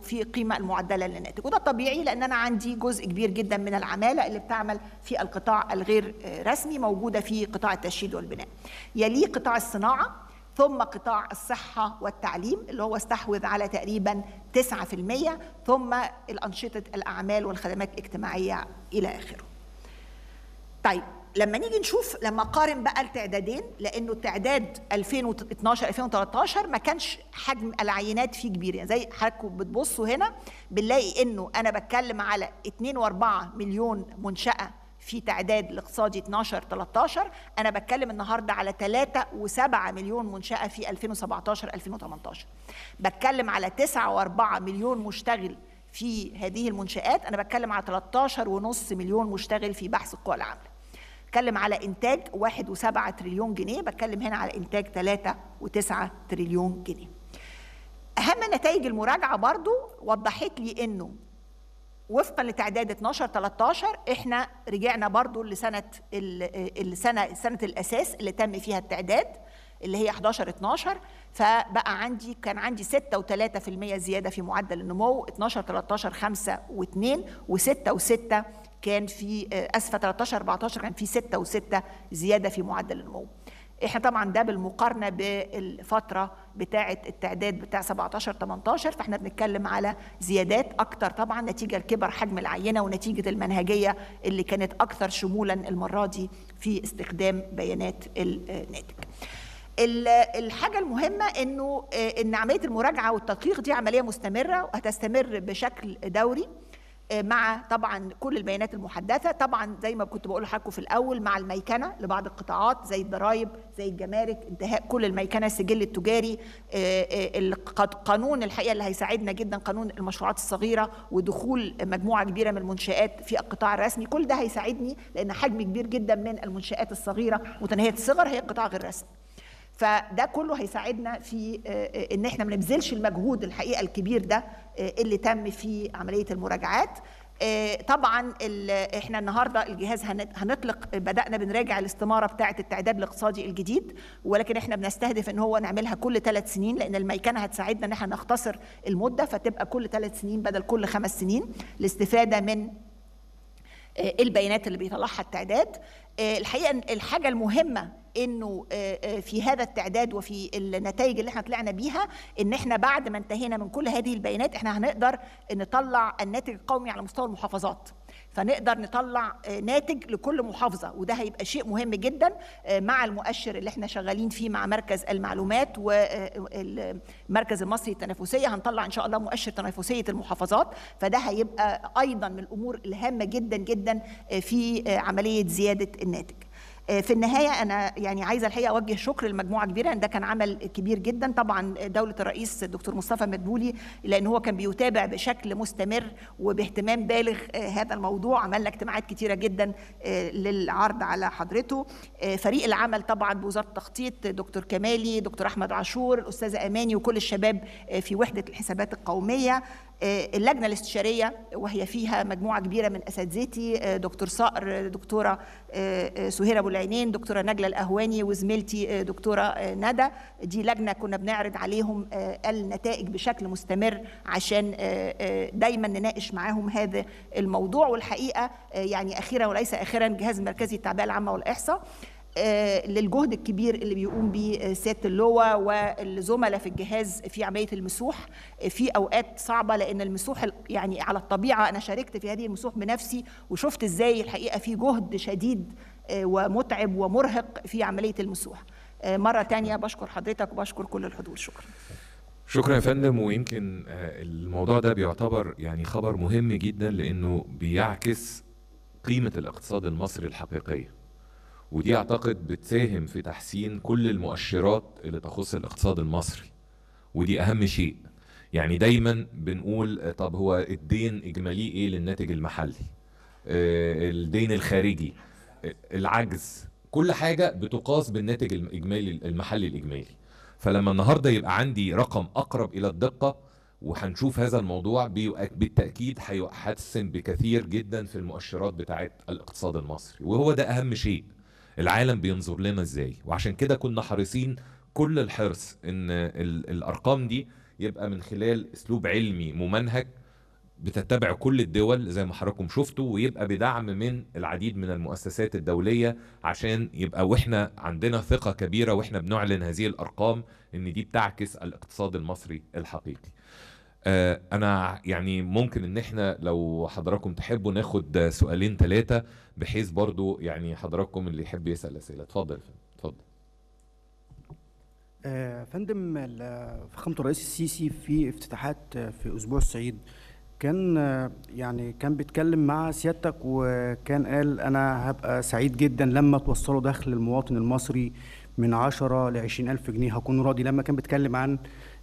في القيمه المعدله للناتج وده طبيعي لان انا عندي جزء كبير جدا من العماله اللي بتعمل في القطاع الغير رسمي موجوده في قطاع التشييد والبناء يليه قطاع الصناعه ثم قطاع الصحة والتعليم اللي هو استحوذ على تقريبا 9% ثم الأنشطة الأعمال والخدمات الاجتماعية إلى آخره طيب لما نيجي نشوف لما قارن بقى التعدادين لانه التعداد 2012 2013 ما كانش حجم العينات فيه كبير يعني زي حضراتكم بتبصوا هنا بنلاقي انه انا بتكلم على 2.4 مليون منشاه في تعداد الاقتصادي 12 13 انا بتكلم النهارده على 3.7 مليون منشاه في 2017 2018 بتكلم على 9.4 مليون مشتغل في هذه المنشآت أنا بتكلم على 13.5 مليون مشتغل في بحث القوى العاملة بتكلم على إنتاج واحد وسبعة تريليون جنيه بتكلم هنا على إنتاج ثلاثة وتسعة تريليون جنيه أهم نتائج المراجعة برضو وضحت لي إنه وفقا لتعداد 12 13 احنا رجعنا برضو لسنه السنه سنه الاساس اللي تم فيها التعداد اللي هي 11 12 فبقى عندي كان عندي 6 و3% زياده في معدل النمو 12 13 5 و2 و6 و6 كان في آه، اسفه 13 14 كان في 6 و6 زياده في معدل النمو احنا طبعا ده بالمقارنه بالفتره بتاعه التعداد بتاع 17 18 فاحنا بنتكلم على زيادات اكتر طبعا نتيجه لكبر حجم العينه ونتيجه المنهجيه اللي كانت اكثر شمولا المره دي في استخدام بيانات الناتج. الحاجة المهمة انه آه، ان عملية المراجعة والتدقيق دي عملية مستمرة وهتستمر بشكل دوري مع طبعا كل البيانات المحدثه طبعا زي ما كنت بقول لحضرتكوا في الاول مع الميكنه لبعض القطاعات زي الضرايب زي الجمارك انتهاء كل الميكنه السجل التجاري آه، آه، القانون الحقيقه اللي هيساعدنا جدا قانون المشروعات الصغيره ودخول مجموعه كبيره من المنشات في القطاع الرسمي كل ده هيساعدني لان حجم كبير جدا من المنشات الصغيره متناهيه الصغر هي القطاع غير رسمي فده كله هيساعدنا في آه، آه، ان احنا ما نبذلش المجهود الحقيقه الكبير ده آه، اللي تم في عمليه المراجعات طبعا احنا النهارده الجهاز هنطلق بدانا بنراجع الاستماره بتاعه التعداد الاقتصادي الجديد ولكن احنا بنستهدف ان هو نعملها كل ثلاث سنين لان الميكنه هتساعدنا ان احنا نختصر المده فتبقى كل ثلاث سنين بدل كل خمس سنين للاستفاده من البيانات اللي بيطلعها التعداد آه، الحقيقه الحاجه المهمه انه آه، آه، في هذا التعداد وفي النتائج اللي احنا طلعنا بيها ان احنا بعد ما انتهينا من كل هذه البيانات احنا هنقدر نطلع الناتج القومي على مستوى المحافظات فنقدر نطلع آه، ناتج لكل محافظه وده هيبقى شيء مهم جدا آه، مع المؤشر اللي احنا شغالين فيه مع مركز المعلومات والمركز آه، المصري للتنافسيه هنطلع ان شاء الله مؤشر تنافسيه المحافظات فده هيبقى ايضا من الامور الهامه جدا جدا في عمليه زياده الناتج آه، في النهايه انا يعني عايزه الحقيقه اوجه شكر لمجموعه كبيره ده كان عمل كبير جدا طبعا دوله الرئيس الدكتور مصطفى مدبولي لان هو كان بيتابع بشكل مستمر وباهتمام بالغ آه، هذا الموضوع عملنا اجتماعات كتيره جدا آه، للعرض على حضرته فريق العمل طبعا بوزاره التخطيط دكتور كمالي دكتور احمد عاشور الاستاذه اماني وكل الشباب في وحده الحسابات القوميه آه، اللجنه الاستشاريه وهي فيها مجموعه كبيره من اساتذتي آه، دكتور صقر دكتوره آه، سهيره ابو العينين دكتوره نجله الاهواني وزميلتي دكتوره ندى دي لجنه كنا بنعرض عليهم النتائج بشكل مستمر عشان دايما نناقش معاهم هذا الموضوع والحقيقه يعني اخيرا وليس اخيرا جهاز مركزي التعبئه العامه والاحصاء آه، للجهد الكبير اللي بيقوم بيه آه، سياده اللواء والزملاء في الجهاز في عمليه المسوح آه، في اوقات صعبه لان المسوح يعني على الطبيعه انا شاركت في هذه المسوح بنفسي وشفت ازاي الحقيقه في جهد شديد ومتعب ومرهق في عمليه المسوح مره تانية بشكر حضرتك وبشكر كل الحضور شكرا شكرا يا فندم ويمكن الموضوع ده بيعتبر يعني خبر مهم جدا لانه بيعكس قيمه الاقتصاد المصري الحقيقيه ودي اعتقد بتساهم في تحسين كل المؤشرات اللي تخص الاقتصاد المصري ودي اهم شيء يعني دايما بنقول طب هو الدين اجمالي ايه للناتج المحلي آه، الدين الخارجي العجز كل حاجه بتقاس بالناتج الاجمالي المحلي الاجمالي فلما النهارده يبقى عندي رقم اقرب الى الدقه وهنشوف هذا الموضوع بالتاكيد هيحسن بكثير جدا في المؤشرات بتاعه الاقتصاد المصري وهو ده اهم شيء العالم بينظر لنا ازاي وعشان كده كنا حريصين كل الحرص ان الارقام دي يبقى من خلال اسلوب علمي ممنهج بتتبع كل الدول زي ما حضراتكم شفتوا ويبقى بدعم من العديد من المؤسسات الدولية عشان يبقى واحنا عندنا ثقة كبيرة واحنا بنعلن هذه الأرقام ان دي بتعكس الاقتصاد المصري الحقيقي آه، انا يعني ممكن ان احنا لو حضراتكم تحبوا ناخد سؤالين ثلاثه بحيث برضو يعني حضراتكم اللي يحب يسال اسئله اتفضل اتفضل آه، فندم فخامه الرئيس السيسي في افتتاحات آه، في اسبوع الصعيد كان يعني كان بيتكلم مع سيادتك وكان قال انا هبقى سعيد جدا لما توصلوا دخل المواطن المصري من 10 ل 20 الف جنيه هكون راضي لما كان بيتكلم عن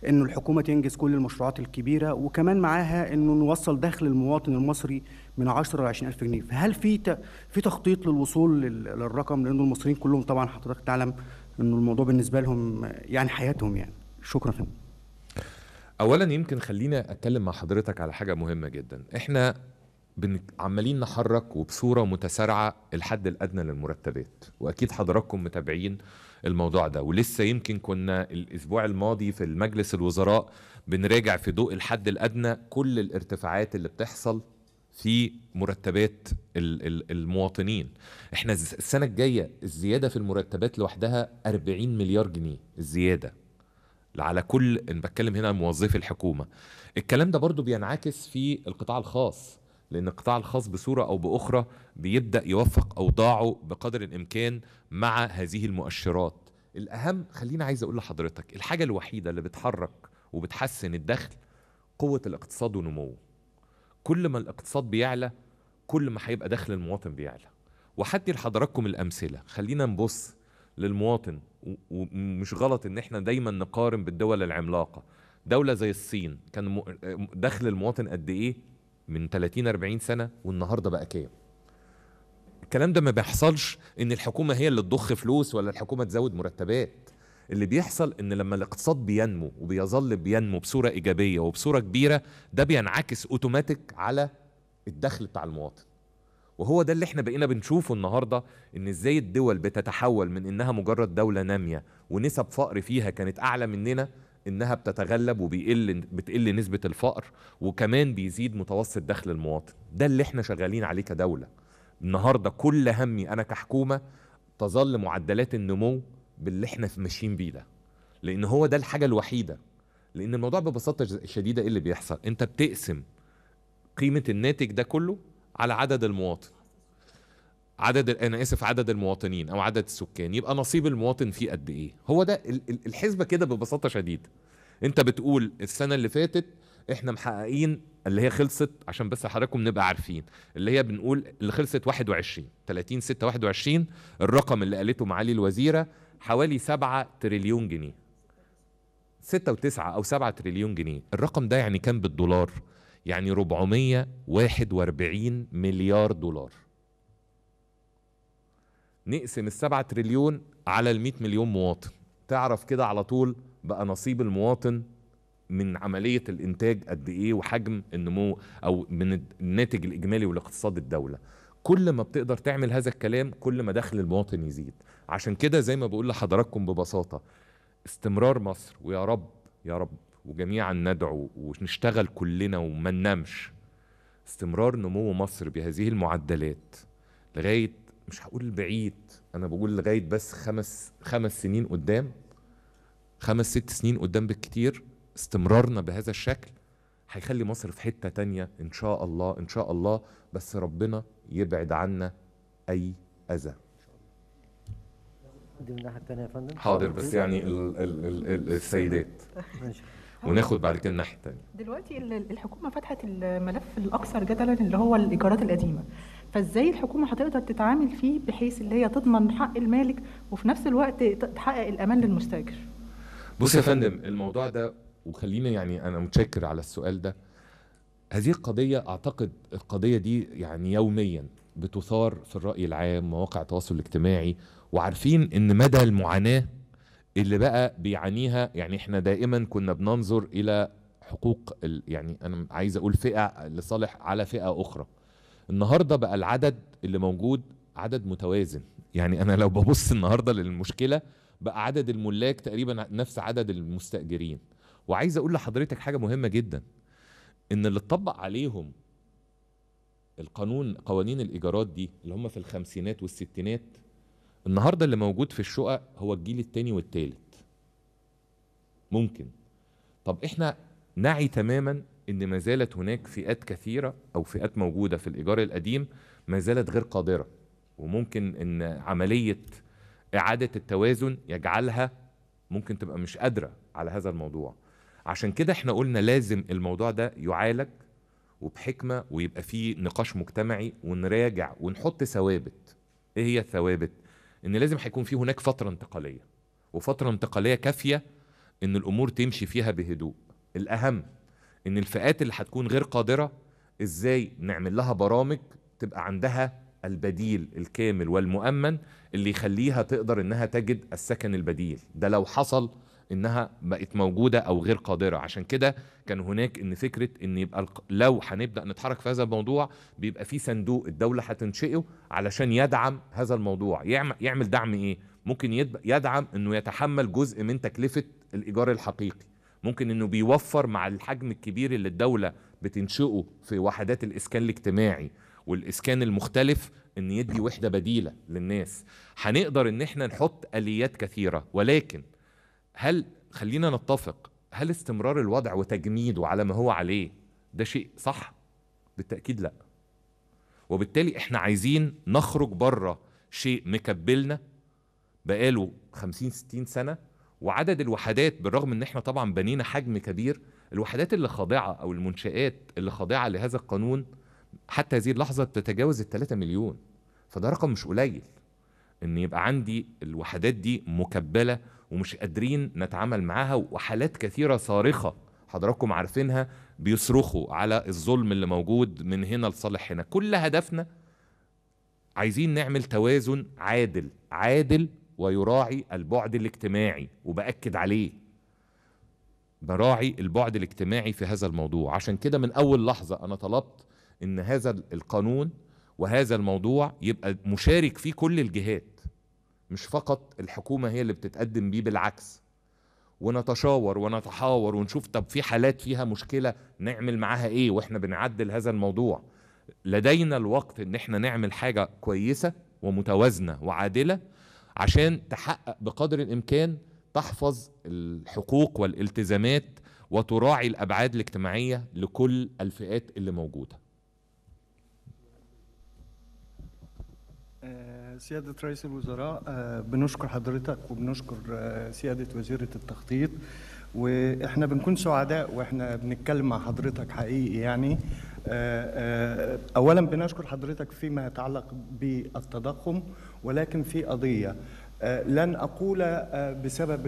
انه الحكومه تنجز كل المشروعات الكبيره وكمان معاها انه نوصل دخل المواطن المصري من 10 ل 20000 جنيه فهل في في تخطيط للوصول للرقم لانه المصريين كلهم طبعا حضرتك تعلم انه الموضوع بالنسبه لهم يعني حياتهم يعني شكرا اولا يمكن خلينا اتكلم مع حضرتك على حاجه مهمه جدا احنا عمالين نحرك وبصوره متسارعه الحد الادنى للمرتبات واكيد حضراتكم متابعين الموضوع ده ولسه يمكن كنا الاسبوع الماضي في المجلس الوزراء بنراجع في ضوء الحد الادنى كل الارتفاعات اللي بتحصل في مرتبات المواطنين احنا السنه الجايه الزياده في المرتبات لوحدها 40 مليار جنيه الزياده على كل ان بتكلم هنا موظفي الحكومه الكلام ده برضو بينعكس في القطاع الخاص لأن القطاع الخاص بصورة أو بأخرى بيبدأ يوفق أوضاعه بقدر الإمكان مع هذه المؤشرات الأهم خلينا عايز أقول لحضرتك الحاجة الوحيدة اللي بتحرك وبتحسن الدخل قوة الاقتصاد ونموه كل ما الاقتصاد بيعلى كل ما هيبقى دخل المواطن بيعلى وحدي لحضراتكم الأمثلة خلينا نبص للمواطن ومش غلط ان احنا دايما نقارن بالدول العملاقه دوله زي الصين كان دخل المواطن قد ايه من 30 40 سنه والنهارده بقى كام الكلام ده ما بيحصلش ان الحكومه هي اللي تضخ فلوس ولا الحكومه تزود مرتبات اللي بيحصل ان لما الاقتصاد بينمو وبيظل بينمو بصوره ايجابيه وبصوره كبيره ده بينعكس اوتوماتيك على الدخل بتاع المواطن وهو ده اللي احنا بقينا بنشوفه النهارده ان ازاي الدول بتتحول من انها مجرد دوله ناميه ونسب فقر فيها كانت اعلى مننا انها بتتغلب وبيقل بتقل نسبه الفقر وكمان بيزيد متوسط دخل المواطن ده اللي احنا شغالين عليه كدوله النهارده كل همي انا كحكومه تظل معدلات النمو باللي احنا ماشيين بيه ده لان هو ده الحاجه الوحيده لان الموضوع ببساطه شديده ايه اللي بيحصل انت بتقسم قيمه الناتج ده كله على عدد المواطن عدد انا اسف عدد المواطنين او عدد السكان يبقى نصيب المواطن فيه قد ايه هو ده الحسبه كده ببساطه شديده انت بتقول السنه اللي فاتت احنا محققين اللي هي خلصت عشان بس حضراتكم نبقى عارفين اللي هي بنقول اللي خلصت 21 30 6 21 الرقم اللي قالته معالي الوزيره حوالي 7 تريليون جنيه 6 و9 او 7 تريليون جنيه الرقم ده يعني كام بالدولار يعني 441 مليار دولار نقسم السبعة تريليون على المئة مليون مواطن تعرف كده على طول بقى نصيب المواطن من عملية الإنتاج قد إيه وحجم النمو أو من الناتج الإجمالي والاقتصاد الدولة كل ما بتقدر تعمل هذا الكلام كل ما دخل المواطن يزيد عشان كده زي ما بقول لحضراتكم ببساطة استمرار مصر ويا رب يا رب وجميعا ندعو ونشتغل كلنا وما ننامش استمرار نمو مصر بهذه المعدلات لغاية مش هقول بعيد انا بقول لغايه بس خمس خمس سنين قدام خمس ست سنين قدام بالكتير استمرارنا بهذا الشكل هيخلي مصر في حته تانية ان شاء الله ان شاء الله بس ربنا يبعد عنا اي اذى دي من الناحيه الثانيه يا فندم حاضر بس يعني ال ال الـ السيدات وناخد بعد كده الناحيه الثانيه دلوقتي الحكومه فتحت الملف الاكثر جدلا اللي هو الايجارات القديمه فازاي الحكومه هتقدر تتعامل فيه بحيث اللي هي تضمن حق المالك وفي نفس الوقت تحقق الامان للمستاجر بص يا فندم الموضوع ده وخلينا يعني انا متشكر على السؤال ده هذه القضيه اعتقد القضيه دي يعني يوميا بتثار في الراي العام مواقع التواصل الاجتماعي وعارفين ان مدى المعاناه اللي بقى بيعانيها يعني احنا دائما كنا بننظر الى حقوق يعني انا عايز اقول فئه لصالح على فئه اخرى النهارده بقى العدد اللي موجود عدد متوازن يعني انا لو ببص النهارده للمشكله بقى عدد الملاك تقريبا نفس عدد المستاجرين وعايز اقول لحضرتك حاجه مهمه جدا ان اللي اتطبق عليهم القانون قوانين الايجارات دي اللي هم في الخمسينات والستينات النهارده اللي موجود في الشقق هو الجيل الثاني والثالث ممكن طب احنا نعي تماما ان ما زالت هناك فئات كثيره او فئات موجوده في الايجار القديم ما زالت غير قادره وممكن ان عمليه اعاده التوازن يجعلها ممكن تبقى مش قادره على هذا الموضوع عشان كده احنا قلنا لازم الموضوع ده يعالج وبحكمه ويبقى فيه نقاش مجتمعي ونراجع ونحط ثوابت ايه هي الثوابت ان لازم هيكون فيه هناك فتره انتقاليه وفتره انتقاليه كافيه ان الامور تمشي فيها بهدوء الاهم ان الفئات اللي هتكون غير قادره ازاي نعمل لها برامج تبقى عندها البديل الكامل والمؤمن اللي يخليها تقدر انها تجد السكن البديل ده لو حصل انها بقت موجوده او غير قادره عشان كده كان هناك ان فكره ان يبقى لو هنبدا نتحرك في هذا الموضوع بيبقى في صندوق الدوله هتنشئه علشان يدعم هذا الموضوع يعمل دعم ايه ممكن يدعم انه يتحمل جزء من تكلفه الايجار الحقيقي ممكن انه بيوفر مع الحجم الكبير اللي الدوله بتنشئه في وحدات الاسكان الاجتماعي والاسكان المختلف ان يدي وحده بديله للناس هنقدر ان احنا نحط اليات كثيره ولكن هل خلينا نتفق هل استمرار الوضع وتجميده على ما هو عليه ده شيء صح بالتاكيد لا وبالتالي احنا عايزين نخرج بره شيء مكبلنا بقاله 50 60 سنه وعدد الوحدات بالرغم ان احنا طبعا بنينا حجم كبير الوحدات اللي خاضعه او المنشات اللي خاضعه لهذا القانون حتى هذه اللحظه تتجاوز ال 3 مليون فده رقم مش قليل ان يبقى عندي الوحدات دي مكبله ومش قادرين نتعامل معاها وحالات كثيره صارخه حضراتكم عارفينها بيصرخوا على الظلم اللي موجود من هنا لصالح هنا كل هدفنا عايزين نعمل توازن عادل عادل ويراعي البعد الاجتماعي وبأكد عليه براعي البعد الاجتماعي في هذا الموضوع عشان كده من أول لحظة أنا طلبت إن هذا القانون وهذا الموضوع يبقى مشارك فيه كل الجهات مش فقط الحكومة هي اللي بتتقدم بيه بالعكس ونتشاور ونتحاور ونشوف طب في حالات فيها مشكلة نعمل معاها ايه واحنا بنعدل هذا الموضوع لدينا الوقت ان احنا نعمل حاجة كويسة ومتوازنة وعادلة عشان تحقق بقدر الامكان تحفظ الحقوق والالتزامات وتراعي الابعاد الاجتماعيه لكل الفئات اللي موجوده. آه، سيادة رئيس الوزراء آه، بنشكر حضرتك وبنشكر آه، سيادة وزيرة التخطيط واحنا بنكون سعداء واحنا بنتكلم مع حضرتك حقيقي يعني اولا بنشكر حضرتك فيما يتعلق بالتضخم ولكن في قضية آه، لن أقول آه، بسبب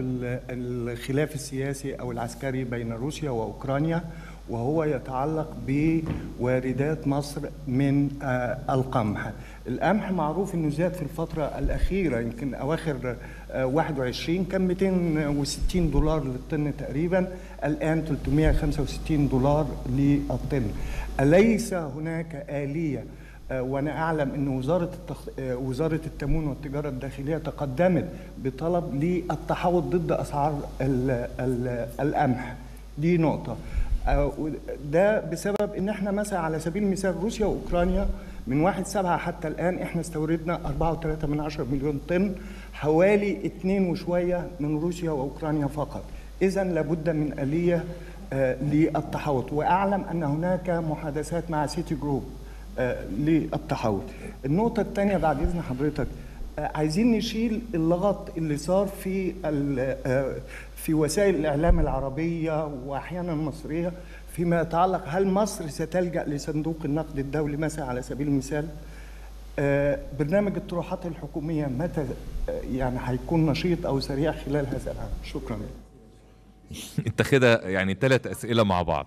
الخلاف السياسي أو العسكري بين روسيا وأوكرانيا وهو يتعلق بواردات مصر من آه، القمح القمح معروف انه زاد في الفتره الاخيره يمكن اواخر 21 كان 260 دولار للطن تقريبا الان 365 دولار للطن اليس هناك اليه آه، وانا اعلم ان وزاره التخ... آه، وزاره التموين والتجاره الداخليه تقدمت بطلب للتحوط ضد اسعار ال... ال... القمح دي نقطه آه، ده بسبب ان احنا مثلا على سبيل المثال روسيا واوكرانيا من 1 7 حتى الان احنا استوردنا 4.3 من مليون طن حوالي 2 وشويه من روسيا واوكرانيا فقط اذا لابد من اليه للتحوط واعلم ان هناك محادثات مع سيتي جروب آه، للتحول النقطة الثانية بعد إذن حضرتك آه، عايزين نشيل اللغط اللي صار في آه، في وسائل الإعلام العربية وأحيانا المصرية فيما يتعلق هل مصر ستلجأ لصندوق النقد الدولي مثلا على سبيل المثال برنامج الطروحات الحكومية متى يعني هيكون نشيط أو سريع خلال هذا العام شكرا انت كده يعني ثلاث أسئلة مع بعض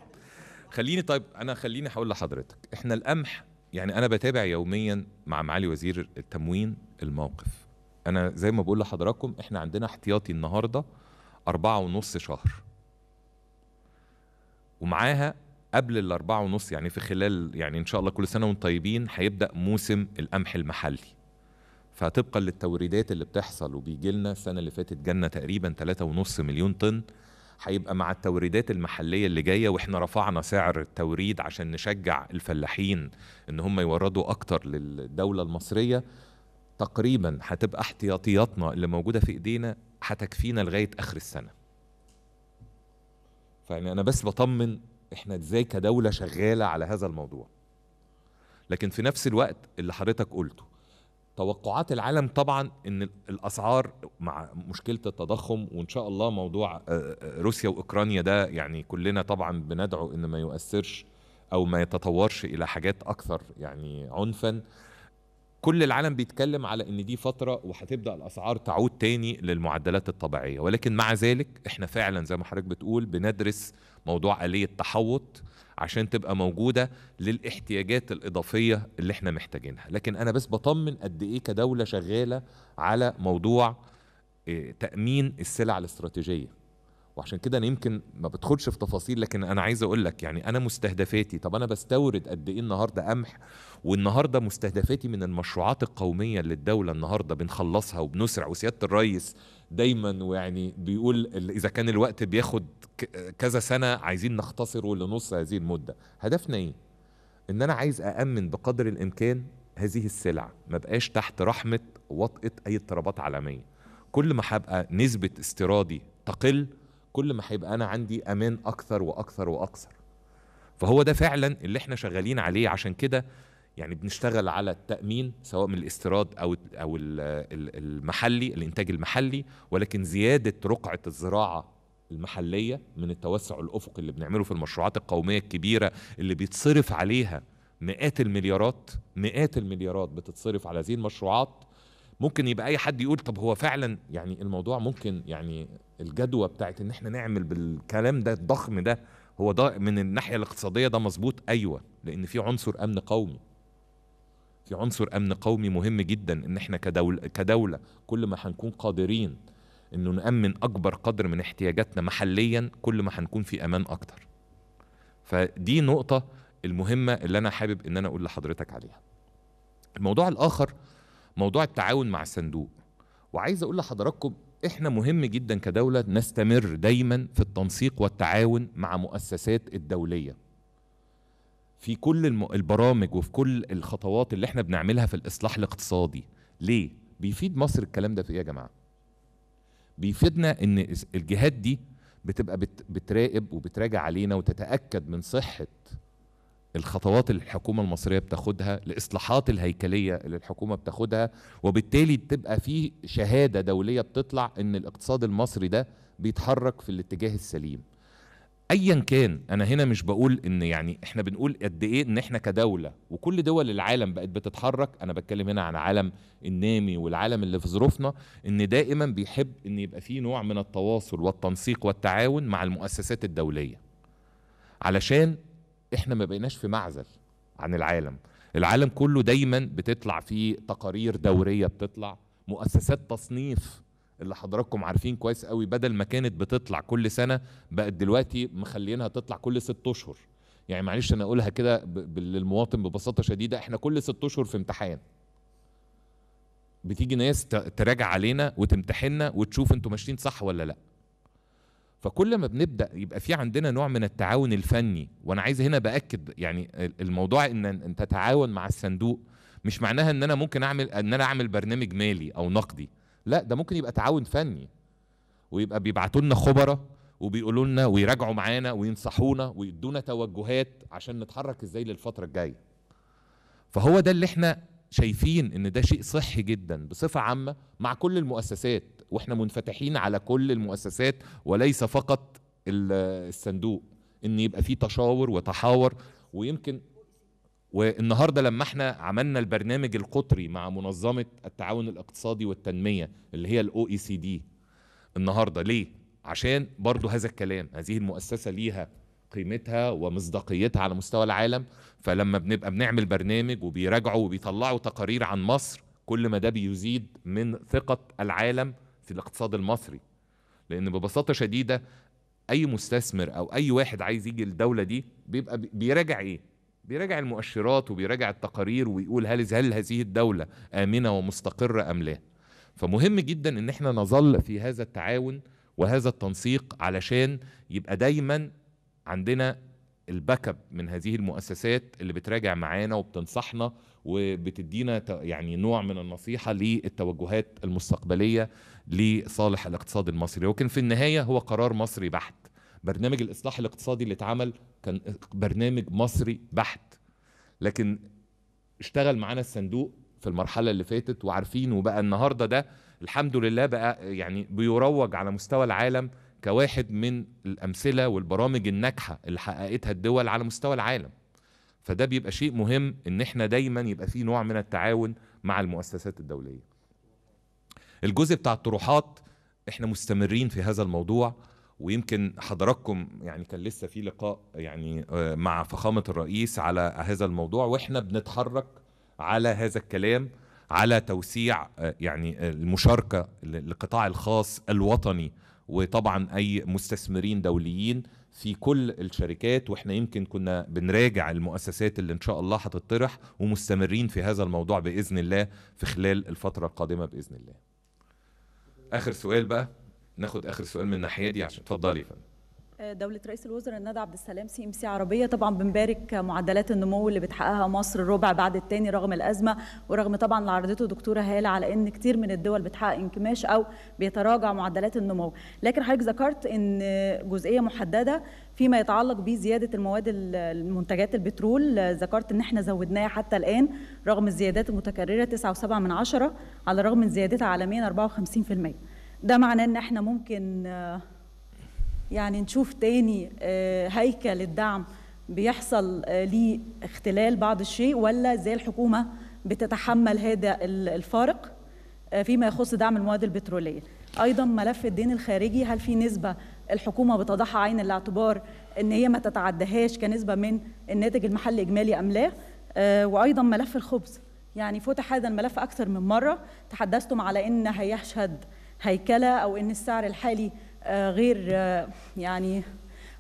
خليني طيب انا خليني هقول لحضرتك احنا القمح يعني انا بتابع يوميا مع معالي وزير التموين الموقف انا زي ما بقول لحضراتكم احنا عندنا احتياطي النهارده أربعة ونص شهر ومعاها قبل الأربعة ونص يعني في خلال يعني إن شاء الله كل سنة وانتم طيبين هيبدأ موسم القمح المحلي فطبقا للتوريدات اللي بتحصل وبيجي لنا السنة اللي فاتت جالنا تقريبا 3.5 مليون طن هيبقى مع التوريدات المحليه اللي جايه واحنا رفعنا سعر التوريد عشان نشجع الفلاحين ان هم يوردوا اكتر للدوله المصريه تقريبا هتبقى احتياطياتنا اللي موجوده في ايدينا هتكفينا لغايه اخر السنه فيعني انا بس بطمن احنا ازاي كدوله شغاله على هذا الموضوع لكن في نفس الوقت اللي حضرتك قلته توقعات العالم طبعا ان الاسعار مع مشكله التضخم وان شاء الله موضوع آه، آه، روسيا واوكرانيا ده يعني كلنا طبعا بندعو ان ما يؤثرش او ما يتطورش الى حاجات اكثر يعني عنفا كل العالم بيتكلم على ان دي فتره وهتبدا الاسعار تعود تاني للمعدلات الطبيعيه ولكن مع ذلك احنا فعلا زي ما حضرتك بتقول بندرس موضوع اليه تحوط عشان تبقى موجوده للاحتياجات الاضافيه اللي احنا محتاجينها لكن انا بس بطمن قد ايه كدوله شغاله على موضوع آه، تامين السلع الاستراتيجيه وعشان كده انا يمكن ما بدخلش في تفاصيل لكن انا عايز اقول لك يعني انا مستهدفاتي طب انا بستورد قد ايه النهارده قمح والنهارده مستهدفاتي من المشروعات القوميه للدوله النهارده بنخلصها وبنسرع وسياده الرئيس دايما ويعني بيقول اذا كان الوقت بياخد كذا سنه عايزين نختصره لنص هذه المده هدفنا ايه ان انا عايز اامن بقدر الامكان هذه السلع ما بقاش تحت رحمه وطئه اي اضطرابات عالميه كل ما هبقى نسبه استيرادي تقل كل ما هيبقى انا عندي امان اكثر واكثر واكثر فهو ده فعلا اللي احنا شغالين عليه عشان كده يعني بنشتغل على التامين سواء من الاستيراد او او المحلي الانتاج المحلي ولكن زياده رقعه الزراعه المحليه من التوسع الافقي اللي بنعمله في المشروعات القوميه الكبيره اللي بيتصرف عليها مئات المليارات مئات المليارات بتتصرف على هذه المشروعات ممكن يبقى اي حد يقول طب هو فعلا يعني الموضوع ممكن يعني الجدوى بتاعت ان احنا نعمل بالكلام ده الضخم ده هو ده من الناحيه الاقتصاديه ده مظبوط ايوه لان في عنصر امن قومي في عنصر امن قومي مهم جدا ان احنا كدولة, كدوله كل ما هنكون قادرين انه نامن اكبر قدر من احتياجاتنا محليا كل ما هنكون في امان اكتر فدي نقطه المهمه اللي انا حابب ان انا اقول لحضرتك عليها الموضوع الاخر موضوع التعاون مع الصندوق وعايز اقول لحضراتكم احنا مهم جدا كدوله نستمر دايما في التنسيق والتعاون مع مؤسسات الدوليه في كل البرامج وفي كل الخطوات اللي احنا بنعملها في الاصلاح الاقتصادي ليه بيفيد مصر الكلام ده في ايه يا جماعه بيفيدنا ان الجهات دي بتبقى بتراقب وبتراجع علينا وتتاكد من صحه الخطوات اللي الحكومه المصريه بتاخدها الاصلاحات الهيكليه اللي الحكومه بتاخدها وبالتالي بتبقى في شهاده دوليه بتطلع ان الاقتصاد المصري ده بيتحرك في الاتجاه السليم ايا كان انا هنا مش بقول ان يعني احنا بنقول قد ايه ان احنا كدوله وكل دول العالم بقت بتتحرك انا بتكلم هنا عن عالم النامي والعالم اللي في ظروفنا ان دائما بيحب ان يبقى فيه نوع من التواصل والتنسيق والتعاون مع المؤسسات الدوليه علشان احنا ما بقيناش في معزل عن العالم العالم كله دايما بتطلع فيه تقارير دوريه بتطلع مؤسسات تصنيف اللي حضراتكم عارفين كويس قوي بدل ما كانت بتطلع كل سنه بقت دلوقتي مخلينها تطلع كل ست اشهر يعني معلش انا اقولها كده للمواطن ببساطه شديده احنا كل ست اشهر في امتحان بتيجي ناس تراجع علينا وتمتحنا وتشوف انتوا ماشيين صح ولا لا فكل ما بنبدا يبقى في عندنا نوع من التعاون الفني وانا عايز هنا باكد يعني الموضوع ان انت تتعاون مع الصندوق مش معناها ان انا ممكن اعمل ان انا اعمل برنامج مالي او نقدي لا ده ممكن يبقى تعاون فني ويبقى بيبعتوا لنا خبراء وبيقولوا لنا ويراجعوا معانا وينصحونا ويدونا توجهات عشان نتحرك ازاي للفتره الجايه فهو ده اللي احنا شايفين ان ده شيء صحي جدا بصفه عامه مع كل المؤسسات واحنا منفتحين على كل المؤسسات وليس فقط الصندوق ان يبقى في تشاور وتحاور ويمكن والنهارده لما احنا عملنا البرنامج القطري مع منظمه التعاون الاقتصادي والتنميه اللي هي الاو اي سي دي النهارده ليه عشان برضو هذا الكلام هذه المؤسسه ليها قيمتها ومصداقيتها على مستوى العالم فلما بنبقى بنعمل برنامج وبيراجعوا وبيطلعوا تقارير عن مصر كل ما ده بيزيد من ثقه العالم في الاقتصاد المصري لان ببساطه شديده اي مستثمر او اي واحد عايز يجي الدوله دي بيبقى بيراجع ايه بيراجع المؤشرات وبيراجع التقارير ويقول هل هل هذه الدوله امنه ومستقره ام لا فمهم جدا ان احنا نظل في هذا التعاون وهذا التنسيق علشان يبقى دايما عندنا الباك اب من هذه المؤسسات اللي بتراجع معانا وبتنصحنا وبتدينا يعني نوع من النصيحه للتوجهات المستقبليه لصالح الاقتصاد المصري ولكن في النهايه هو قرار مصري بحت برنامج الاصلاح الاقتصادي اللي اتعمل كان برنامج مصري بحت لكن اشتغل معانا الصندوق في المرحله اللي فاتت وعارفين وبقى النهارده ده الحمد لله بقى يعني بيروج على مستوى العالم كواحد من الامثله والبرامج الناجحه اللي حققتها الدول على مستوى العالم فده بيبقى شيء مهم ان احنا دايما يبقى في نوع من التعاون مع المؤسسات الدوليه الجزء بتاع الطروحات احنا مستمرين في هذا الموضوع ويمكن حضراتكم يعني كان لسه في لقاء يعني آه، مع فخامه الرئيس على هذا الموضوع واحنا بنتحرك على هذا الكلام على توسيع آه، يعني المشاركه للقطاع الخاص الوطني وطبعا اي مستثمرين دوليين في كل الشركات واحنا يمكن كنا بنراجع المؤسسات اللي ان شاء الله هتطرح ومستمرين في هذا الموضوع باذن الله في خلال الفتره القادمه باذن الله اخر سؤال بقى ناخد اخر سؤال من الناحيه دي عشان اتفضلي يا فندم دولة رئيس الوزراء الندى عبد السلام سي ام سي عربية طبعا بنبارك معدلات النمو اللي بتحققها مصر ربع بعد الثاني رغم الأزمة ورغم طبعا اللي عرضته دكتورة هالة على إن كتير من الدول بتحقق انكماش أو بيتراجع معدلات النمو لكن حضرتك ذكرت إن جزئية محددة فيما يتعلق بزيادة المواد المنتجات البترول ذكرت إن احنا زودناها حتى الآن رغم الزيادات المتكررة 9.7 من عشرة على الرغم من زيادتها عالميا 54% ده معناه إن احنا ممكن يعني نشوف تاني آه، هيكل الدعم بيحصل آه، ليه اختلال بعض الشيء ولا ازاي الحكومه بتتحمل هذا الفارق آه، فيما يخص دعم المواد البتروليه ايضا ملف الدين الخارجي هل في نسبه الحكومه بتضعها عين الاعتبار ان هي ما تتعدهاش كنسبه من الناتج المحلي الاجمالي ام لا وايضا ملف الخبز يعني فتح هذا الملف اكثر من مره تحدثتم على ان هيشهد هيكله او ان السعر الحالي آه، غير آه، يعني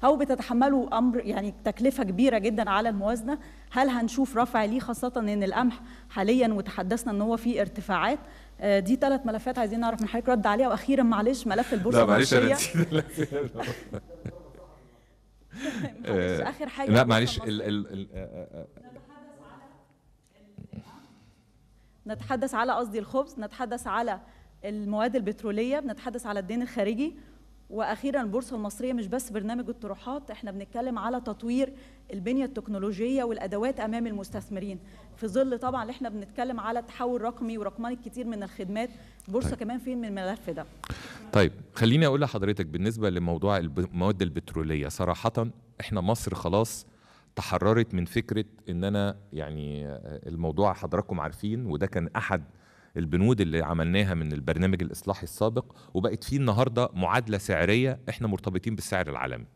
او بتتحملوا امر يعني تكلفه كبيره جدا على الموازنه هل هنشوف رفع ليه خاصه ان القمح حاليا وتحدثنا ان هو في ارتفاعات آه، دي ثلاث ملفات عايزين نعرف من حضرتك رد عليها واخيرا معلش ملف البورصه لا معلش انا اخر حاجه لا معلش ال ال نتحدث على قصدي الخبز نتحدث على المواد البتروليه بنتحدث على الدين الخارجي واخيرا البورصه المصريه مش بس برنامج الطروحات احنا بنتكلم على تطوير البنيه التكنولوجيه والادوات امام المستثمرين في ظل طبعا اللي احنا بنتكلم على تحول رقمي ورقمنه كتير من الخدمات البورصه طيب. كمان فين من الملف ده طيب خليني اقول لحضرتك بالنسبه لموضوع المواد البتروليه صراحه احنا مصر خلاص تحررت من فكره ان انا يعني الموضوع حضراتكم عارفين وده كان احد البنود اللي عملناها من البرنامج الاصلاحي السابق وبقت فيه النهارده معادله سعريه احنا مرتبطين بالسعر العالمي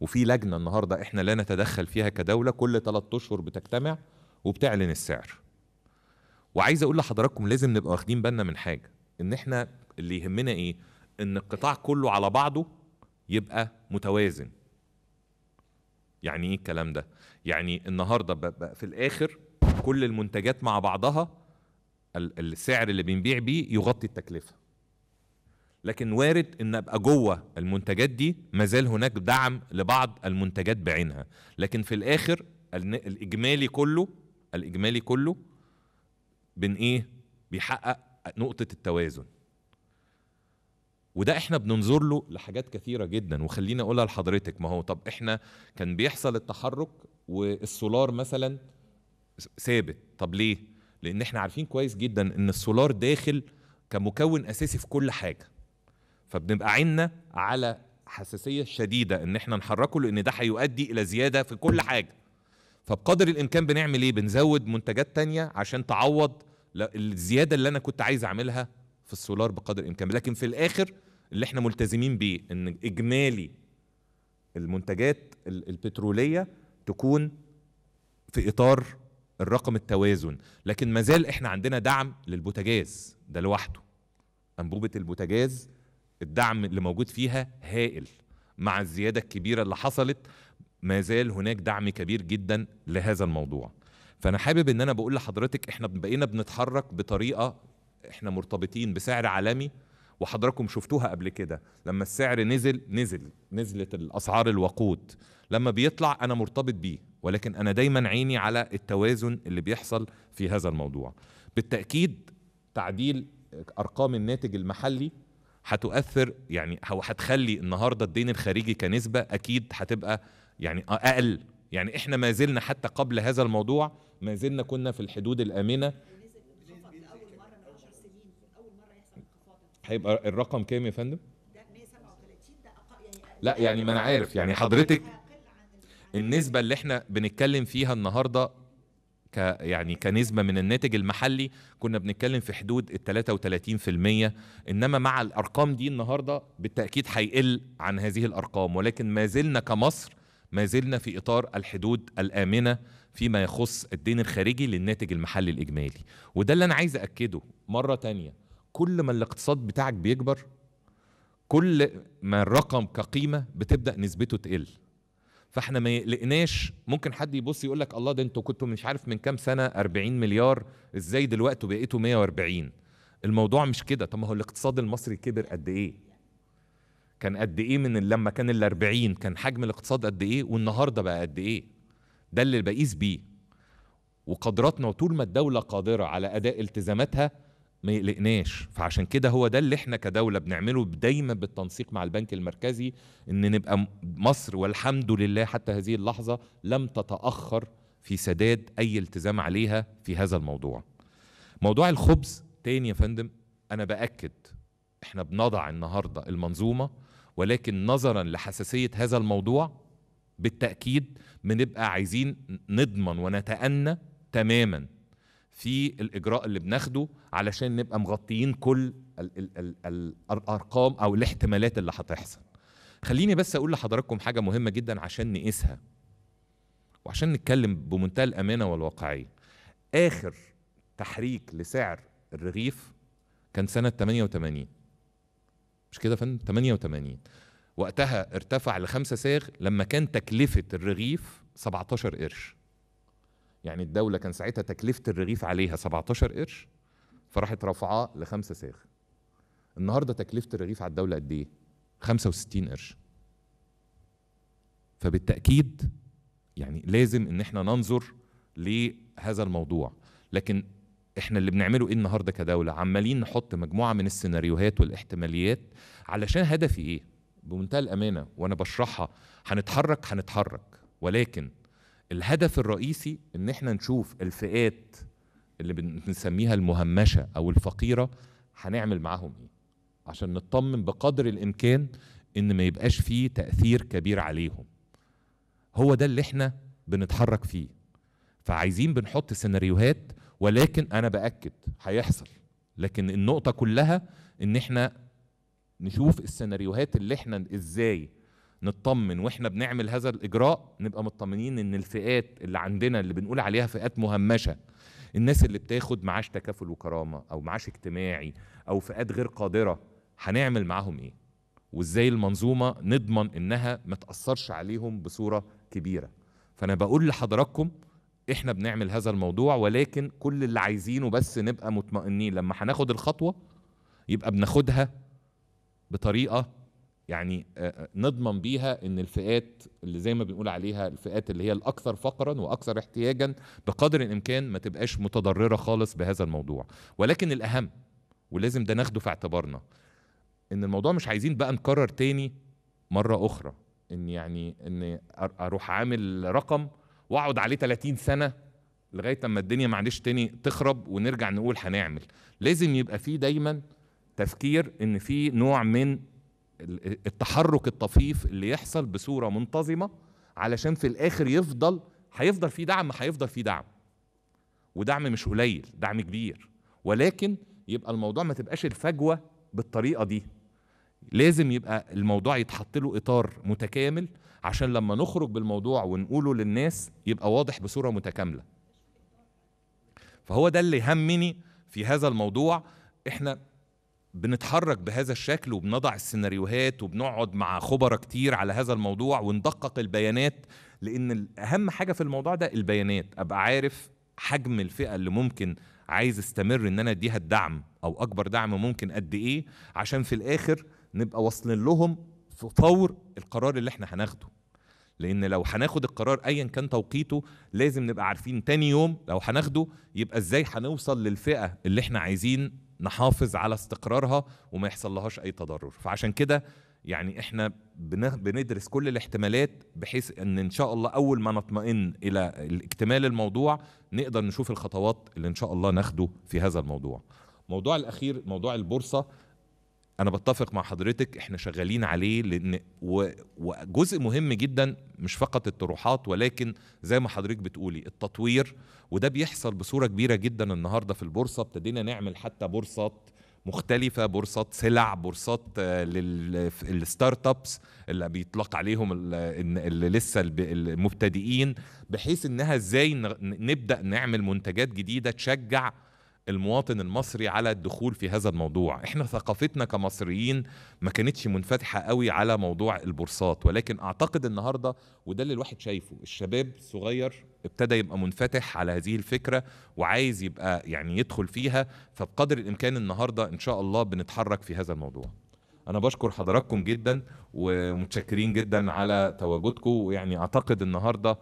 وفي لجنه النهارده احنا لا نتدخل فيها كدوله كل 3 اشهر بتجتمع وبتعلن السعر وعايز اقول لحضراتكم لازم نبقى واخدين بالنا من حاجه ان احنا اللي يهمنا ايه ان القطاع كله على بعضه يبقى متوازن يعني ايه الكلام ده يعني النهارده بقى في الاخر كل المنتجات مع بعضها السعر اللي بنبيع بيه يغطي التكلفه لكن وارد ان ابقى جوه المنتجات دي مازال هناك دعم لبعض المنتجات بعينها لكن في الاخر الاجمالي كله الاجمالي كله بين ايه بيحقق نقطه التوازن وده احنا بننظر له لحاجات كثيره جدا وخليني اقولها لحضرتك ما هو طب احنا كان بيحصل التحرك والسولار مثلا ثابت طب ليه لان احنا عارفين كويس جدا ان السولار داخل كمكون اساسي في كل حاجه فبنبقى عيننا على حساسيه شديده ان احنا نحركه لان ده هيؤدي الى زياده في كل حاجه فبقدر الامكان بنعمل ايه بنزود منتجات تانية عشان تعوض الزياده اللي انا كنت عايز اعملها في السولار بقدر الامكان لكن في الاخر اللي احنا ملتزمين بيه ان اجمالي المنتجات البتروليه تكون في اطار الرقم التوازن لكن مازال احنا عندنا دعم للبوتاجاز ده لوحده انبوبه البوتاجاز الدعم اللي موجود فيها هائل مع الزياده الكبيره اللي حصلت ما زال هناك دعم كبير جدا لهذا الموضوع فانا حابب ان انا بقول لحضرتك احنا بقينا بنتحرك بطريقه احنا مرتبطين بسعر عالمي وحضراتكم شفتوها قبل كده لما السعر نزل نزل نزلت الاسعار الوقود لما بيطلع انا مرتبط بيه ولكن انا دايما عيني على التوازن اللي بيحصل في هذا الموضوع بالتاكيد تعديل ارقام الناتج المحلي هتؤثر يعني او هتخلي النهارده الدين الخارجي كنسبه اكيد هتبقى يعني اقل يعني احنا ما زلنا حتى قبل هذا الموضوع ما زلنا كنا في الحدود الامنه هيبقى الرقم كام يا فندم؟ ده 137 ده يعني لا يعني ما انا عارف يعني, يعني حضرتك النسبه اللي احنا بنتكلم فيها النهارده ك يعني كنسبه من الناتج المحلي كنا بنتكلم في حدود ال 33% انما مع الارقام دي النهارده بالتاكيد هيقل عن هذه الارقام ولكن ما زلنا كمصر ما زلنا في اطار الحدود الامنه فيما يخص الدين الخارجي للناتج المحلي الاجمالي وده اللي انا عايز اكده مره تانية كل ما الاقتصاد بتاعك بيكبر كل ما الرقم كقيمه بتبدا نسبته تقل فاحنا ما يقلقناش ممكن حد يبص يقول لك الله ده انتوا كنتوا مش عارف من كام سنه 40 مليار ازاي دلوقتي بقيتوا 140 الموضوع مش كده طب ما هو الاقتصاد المصري كبر قد ايه كان قد ايه من لما كان ال 40 كان حجم الاقتصاد قد ايه والنهارده بقى قد ايه ده اللي بقيس بيه وقدراتنا وطول ما الدوله قادره على اداء التزاماتها ما يقلقناش فعشان كده هو ده اللي احنا كدوله بنعمله دايما بالتنسيق مع البنك المركزي ان نبقى مصر والحمد لله حتى هذه اللحظه لم تتاخر في سداد اي التزام عليها في هذا الموضوع موضوع الخبز تاني يا فندم انا باكد احنا بنضع النهارده المنظومه ولكن نظرا لحساسيه هذا الموضوع بالتاكيد بنبقى عايزين نضمن ونتأنى تماما في الاجراء اللي بناخده علشان نبقى مغطيين كل الـ الـ الـ الـ الارقام او الاحتمالات اللي هتحصل خليني بس اقول لحضراتكم حاجه مهمه جدا عشان نقيسها وعشان نتكلم بمنتهى الامانه والواقعيه اخر تحريك لسعر الرغيف كان سنه 88 مش كده يا فندم 88 وقتها ارتفع لخمسة ساغ لما كان تكلفة الرغيف 17 قرش يعني الدولة كان ساعتها تكلفة الرغيف عليها 17 قرش فراحت رافعاه لخمسة ساغ النهاردة تكلفة الرغيف على الدولة قد إيه؟ 65 قرش فبالتأكيد يعني لازم إن إحنا ننظر لهذا الموضوع لكن احنا اللي بنعمله ايه النهارده كدوله عمالين نحط مجموعه من السيناريوهات والاحتماليات علشان هدفي ايه بمنتهى الامانه وانا بشرحها هنتحرك هنتحرك ولكن الهدف الرئيسي ان احنا نشوف الفئات اللي بنسميها المهمشه او الفقيره هنعمل معاهم ايه عشان نطمن بقدر الامكان ان ما يبقاش فيه تاثير كبير عليهم هو ده اللي احنا بنتحرك فيه فعايزين بنحط سيناريوهات ولكن انا باكد هيحصل لكن النقطه كلها ان احنا نشوف السيناريوهات اللي احنا ازاي نطمن واحنا بنعمل هذا الاجراء نبقى مطمنين ان الفئات اللي عندنا اللي بنقول عليها فئات مهمشه الناس اللي بتاخد معاش تكافل وكرامه او معاش اجتماعي او فئات غير قادره هنعمل معاهم ايه وازاي المنظومه نضمن انها ما تاثرش عليهم بصوره كبيره فانا بقول لحضراتكم احنا بنعمل هذا الموضوع ولكن كل اللي عايزينه بس نبقى مطمئنين لما هناخد الخطوه يبقى بناخدها بطريقه يعني آه، آه، نضمن بيها ان الفئات اللي زي ما بنقول عليها الفئات اللي هي الاكثر فقرا واكثر احتياجا بقدر الامكان ما تبقاش متضرره خالص بهذا الموضوع ولكن الاهم ولازم ده ناخده في اعتبارنا ان الموضوع مش عايزين بقى نكرر تاني مره اخرى ان يعني ان اروح عامل رقم واقعد عليه 30 سنه لغايه اما الدنيا معلش تاني تخرب ونرجع نقول هنعمل لازم يبقى في دايما تفكير ان في نوع من التحرك الطفيف اللي يحصل بصوره منتظمه علشان في الاخر يفضل هيفضل في دعم هيفضل في دعم ودعم مش قليل دعم كبير ولكن يبقى الموضوع ما تبقاش الفجوه بالطريقه دي لازم يبقى الموضوع يتحط له اطار متكامل عشان لما نخرج بالموضوع ونقوله للناس يبقى واضح بصوره متكامله فهو ده اللي يهمني في هذا الموضوع احنا بنتحرك بهذا الشكل وبنضع السيناريوهات وبنقعد مع خبراء كتير على هذا الموضوع وندقق البيانات لان اهم حاجه في الموضوع ده البيانات ابقى عارف حجم الفئه اللي ممكن عايز استمر ان انا اديها الدعم او اكبر دعم ممكن قد ايه عشان في الاخر نبقى واصلين لهم في فور القرار اللي احنا هناخده لان لو هناخد القرار ايا كان توقيته لازم نبقى عارفين تاني يوم لو هناخده يبقى ازاي هنوصل للفئه اللي احنا عايزين نحافظ على استقرارها وما يحصل لهاش اي تضرر فعشان كده يعني احنا بندرس كل الاحتمالات بحيث ان ان شاء الله اول ما نطمئن الى اكتمال الموضوع نقدر نشوف الخطوات اللي ان شاء الله ناخده في هذا الموضوع موضوع الاخير موضوع البورصه انا بتفق مع حضرتك احنا شغالين عليه لان و... وجزء مهم جدا مش فقط الطروحات ولكن زي ما حضرتك بتقولي التطوير وده بيحصل بصوره كبيره جدا النهارده في البورصه ابتدينا نعمل حتى بورصات مختلفه بورصات سلع بورصات آه، للستارت ابس اللي بيطلق عليهم اللي لسه المبتدئين بحيث انها ازاي نبدا نعمل منتجات جديده تشجع المواطن المصري على الدخول في هذا الموضوع احنا ثقافتنا كمصريين ما كانتش منفتحة قوي على موضوع البورصات ولكن اعتقد النهاردة وده اللي الواحد شايفه الشباب الصغير ابتدى يبقى منفتح على هذه الفكرة وعايز يبقى يعني يدخل فيها فبقدر الامكان النهاردة ان شاء الله بنتحرك في هذا الموضوع انا بشكر حضراتكم جدا ومتشكرين جدا على تواجدكم ويعني اعتقد النهارده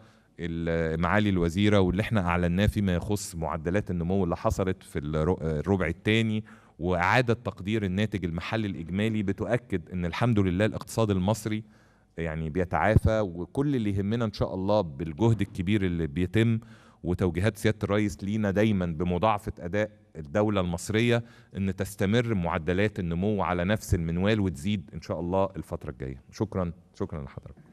معالي الوزيره واللي احنا اعلناه فيما يخص معدلات النمو اللي حصلت في الربع الثاني واعاده تقدير الناتج المحلي الاجمالي بتؤكد ان الحمد لله الاقتصاد المصري يعني بيتعافى وكل اللي يهمنا ان شاء الله بالجهد الكبير اللي بيتم وتوجيهات سياده الرئيس لينا دايما بمضاعفه اداء الدوله المصريه ان تستمر معدلات النمو على نفس المنوال وتزيد ان شاء الله الفتره الجايه شكرا شكرا لحضرتك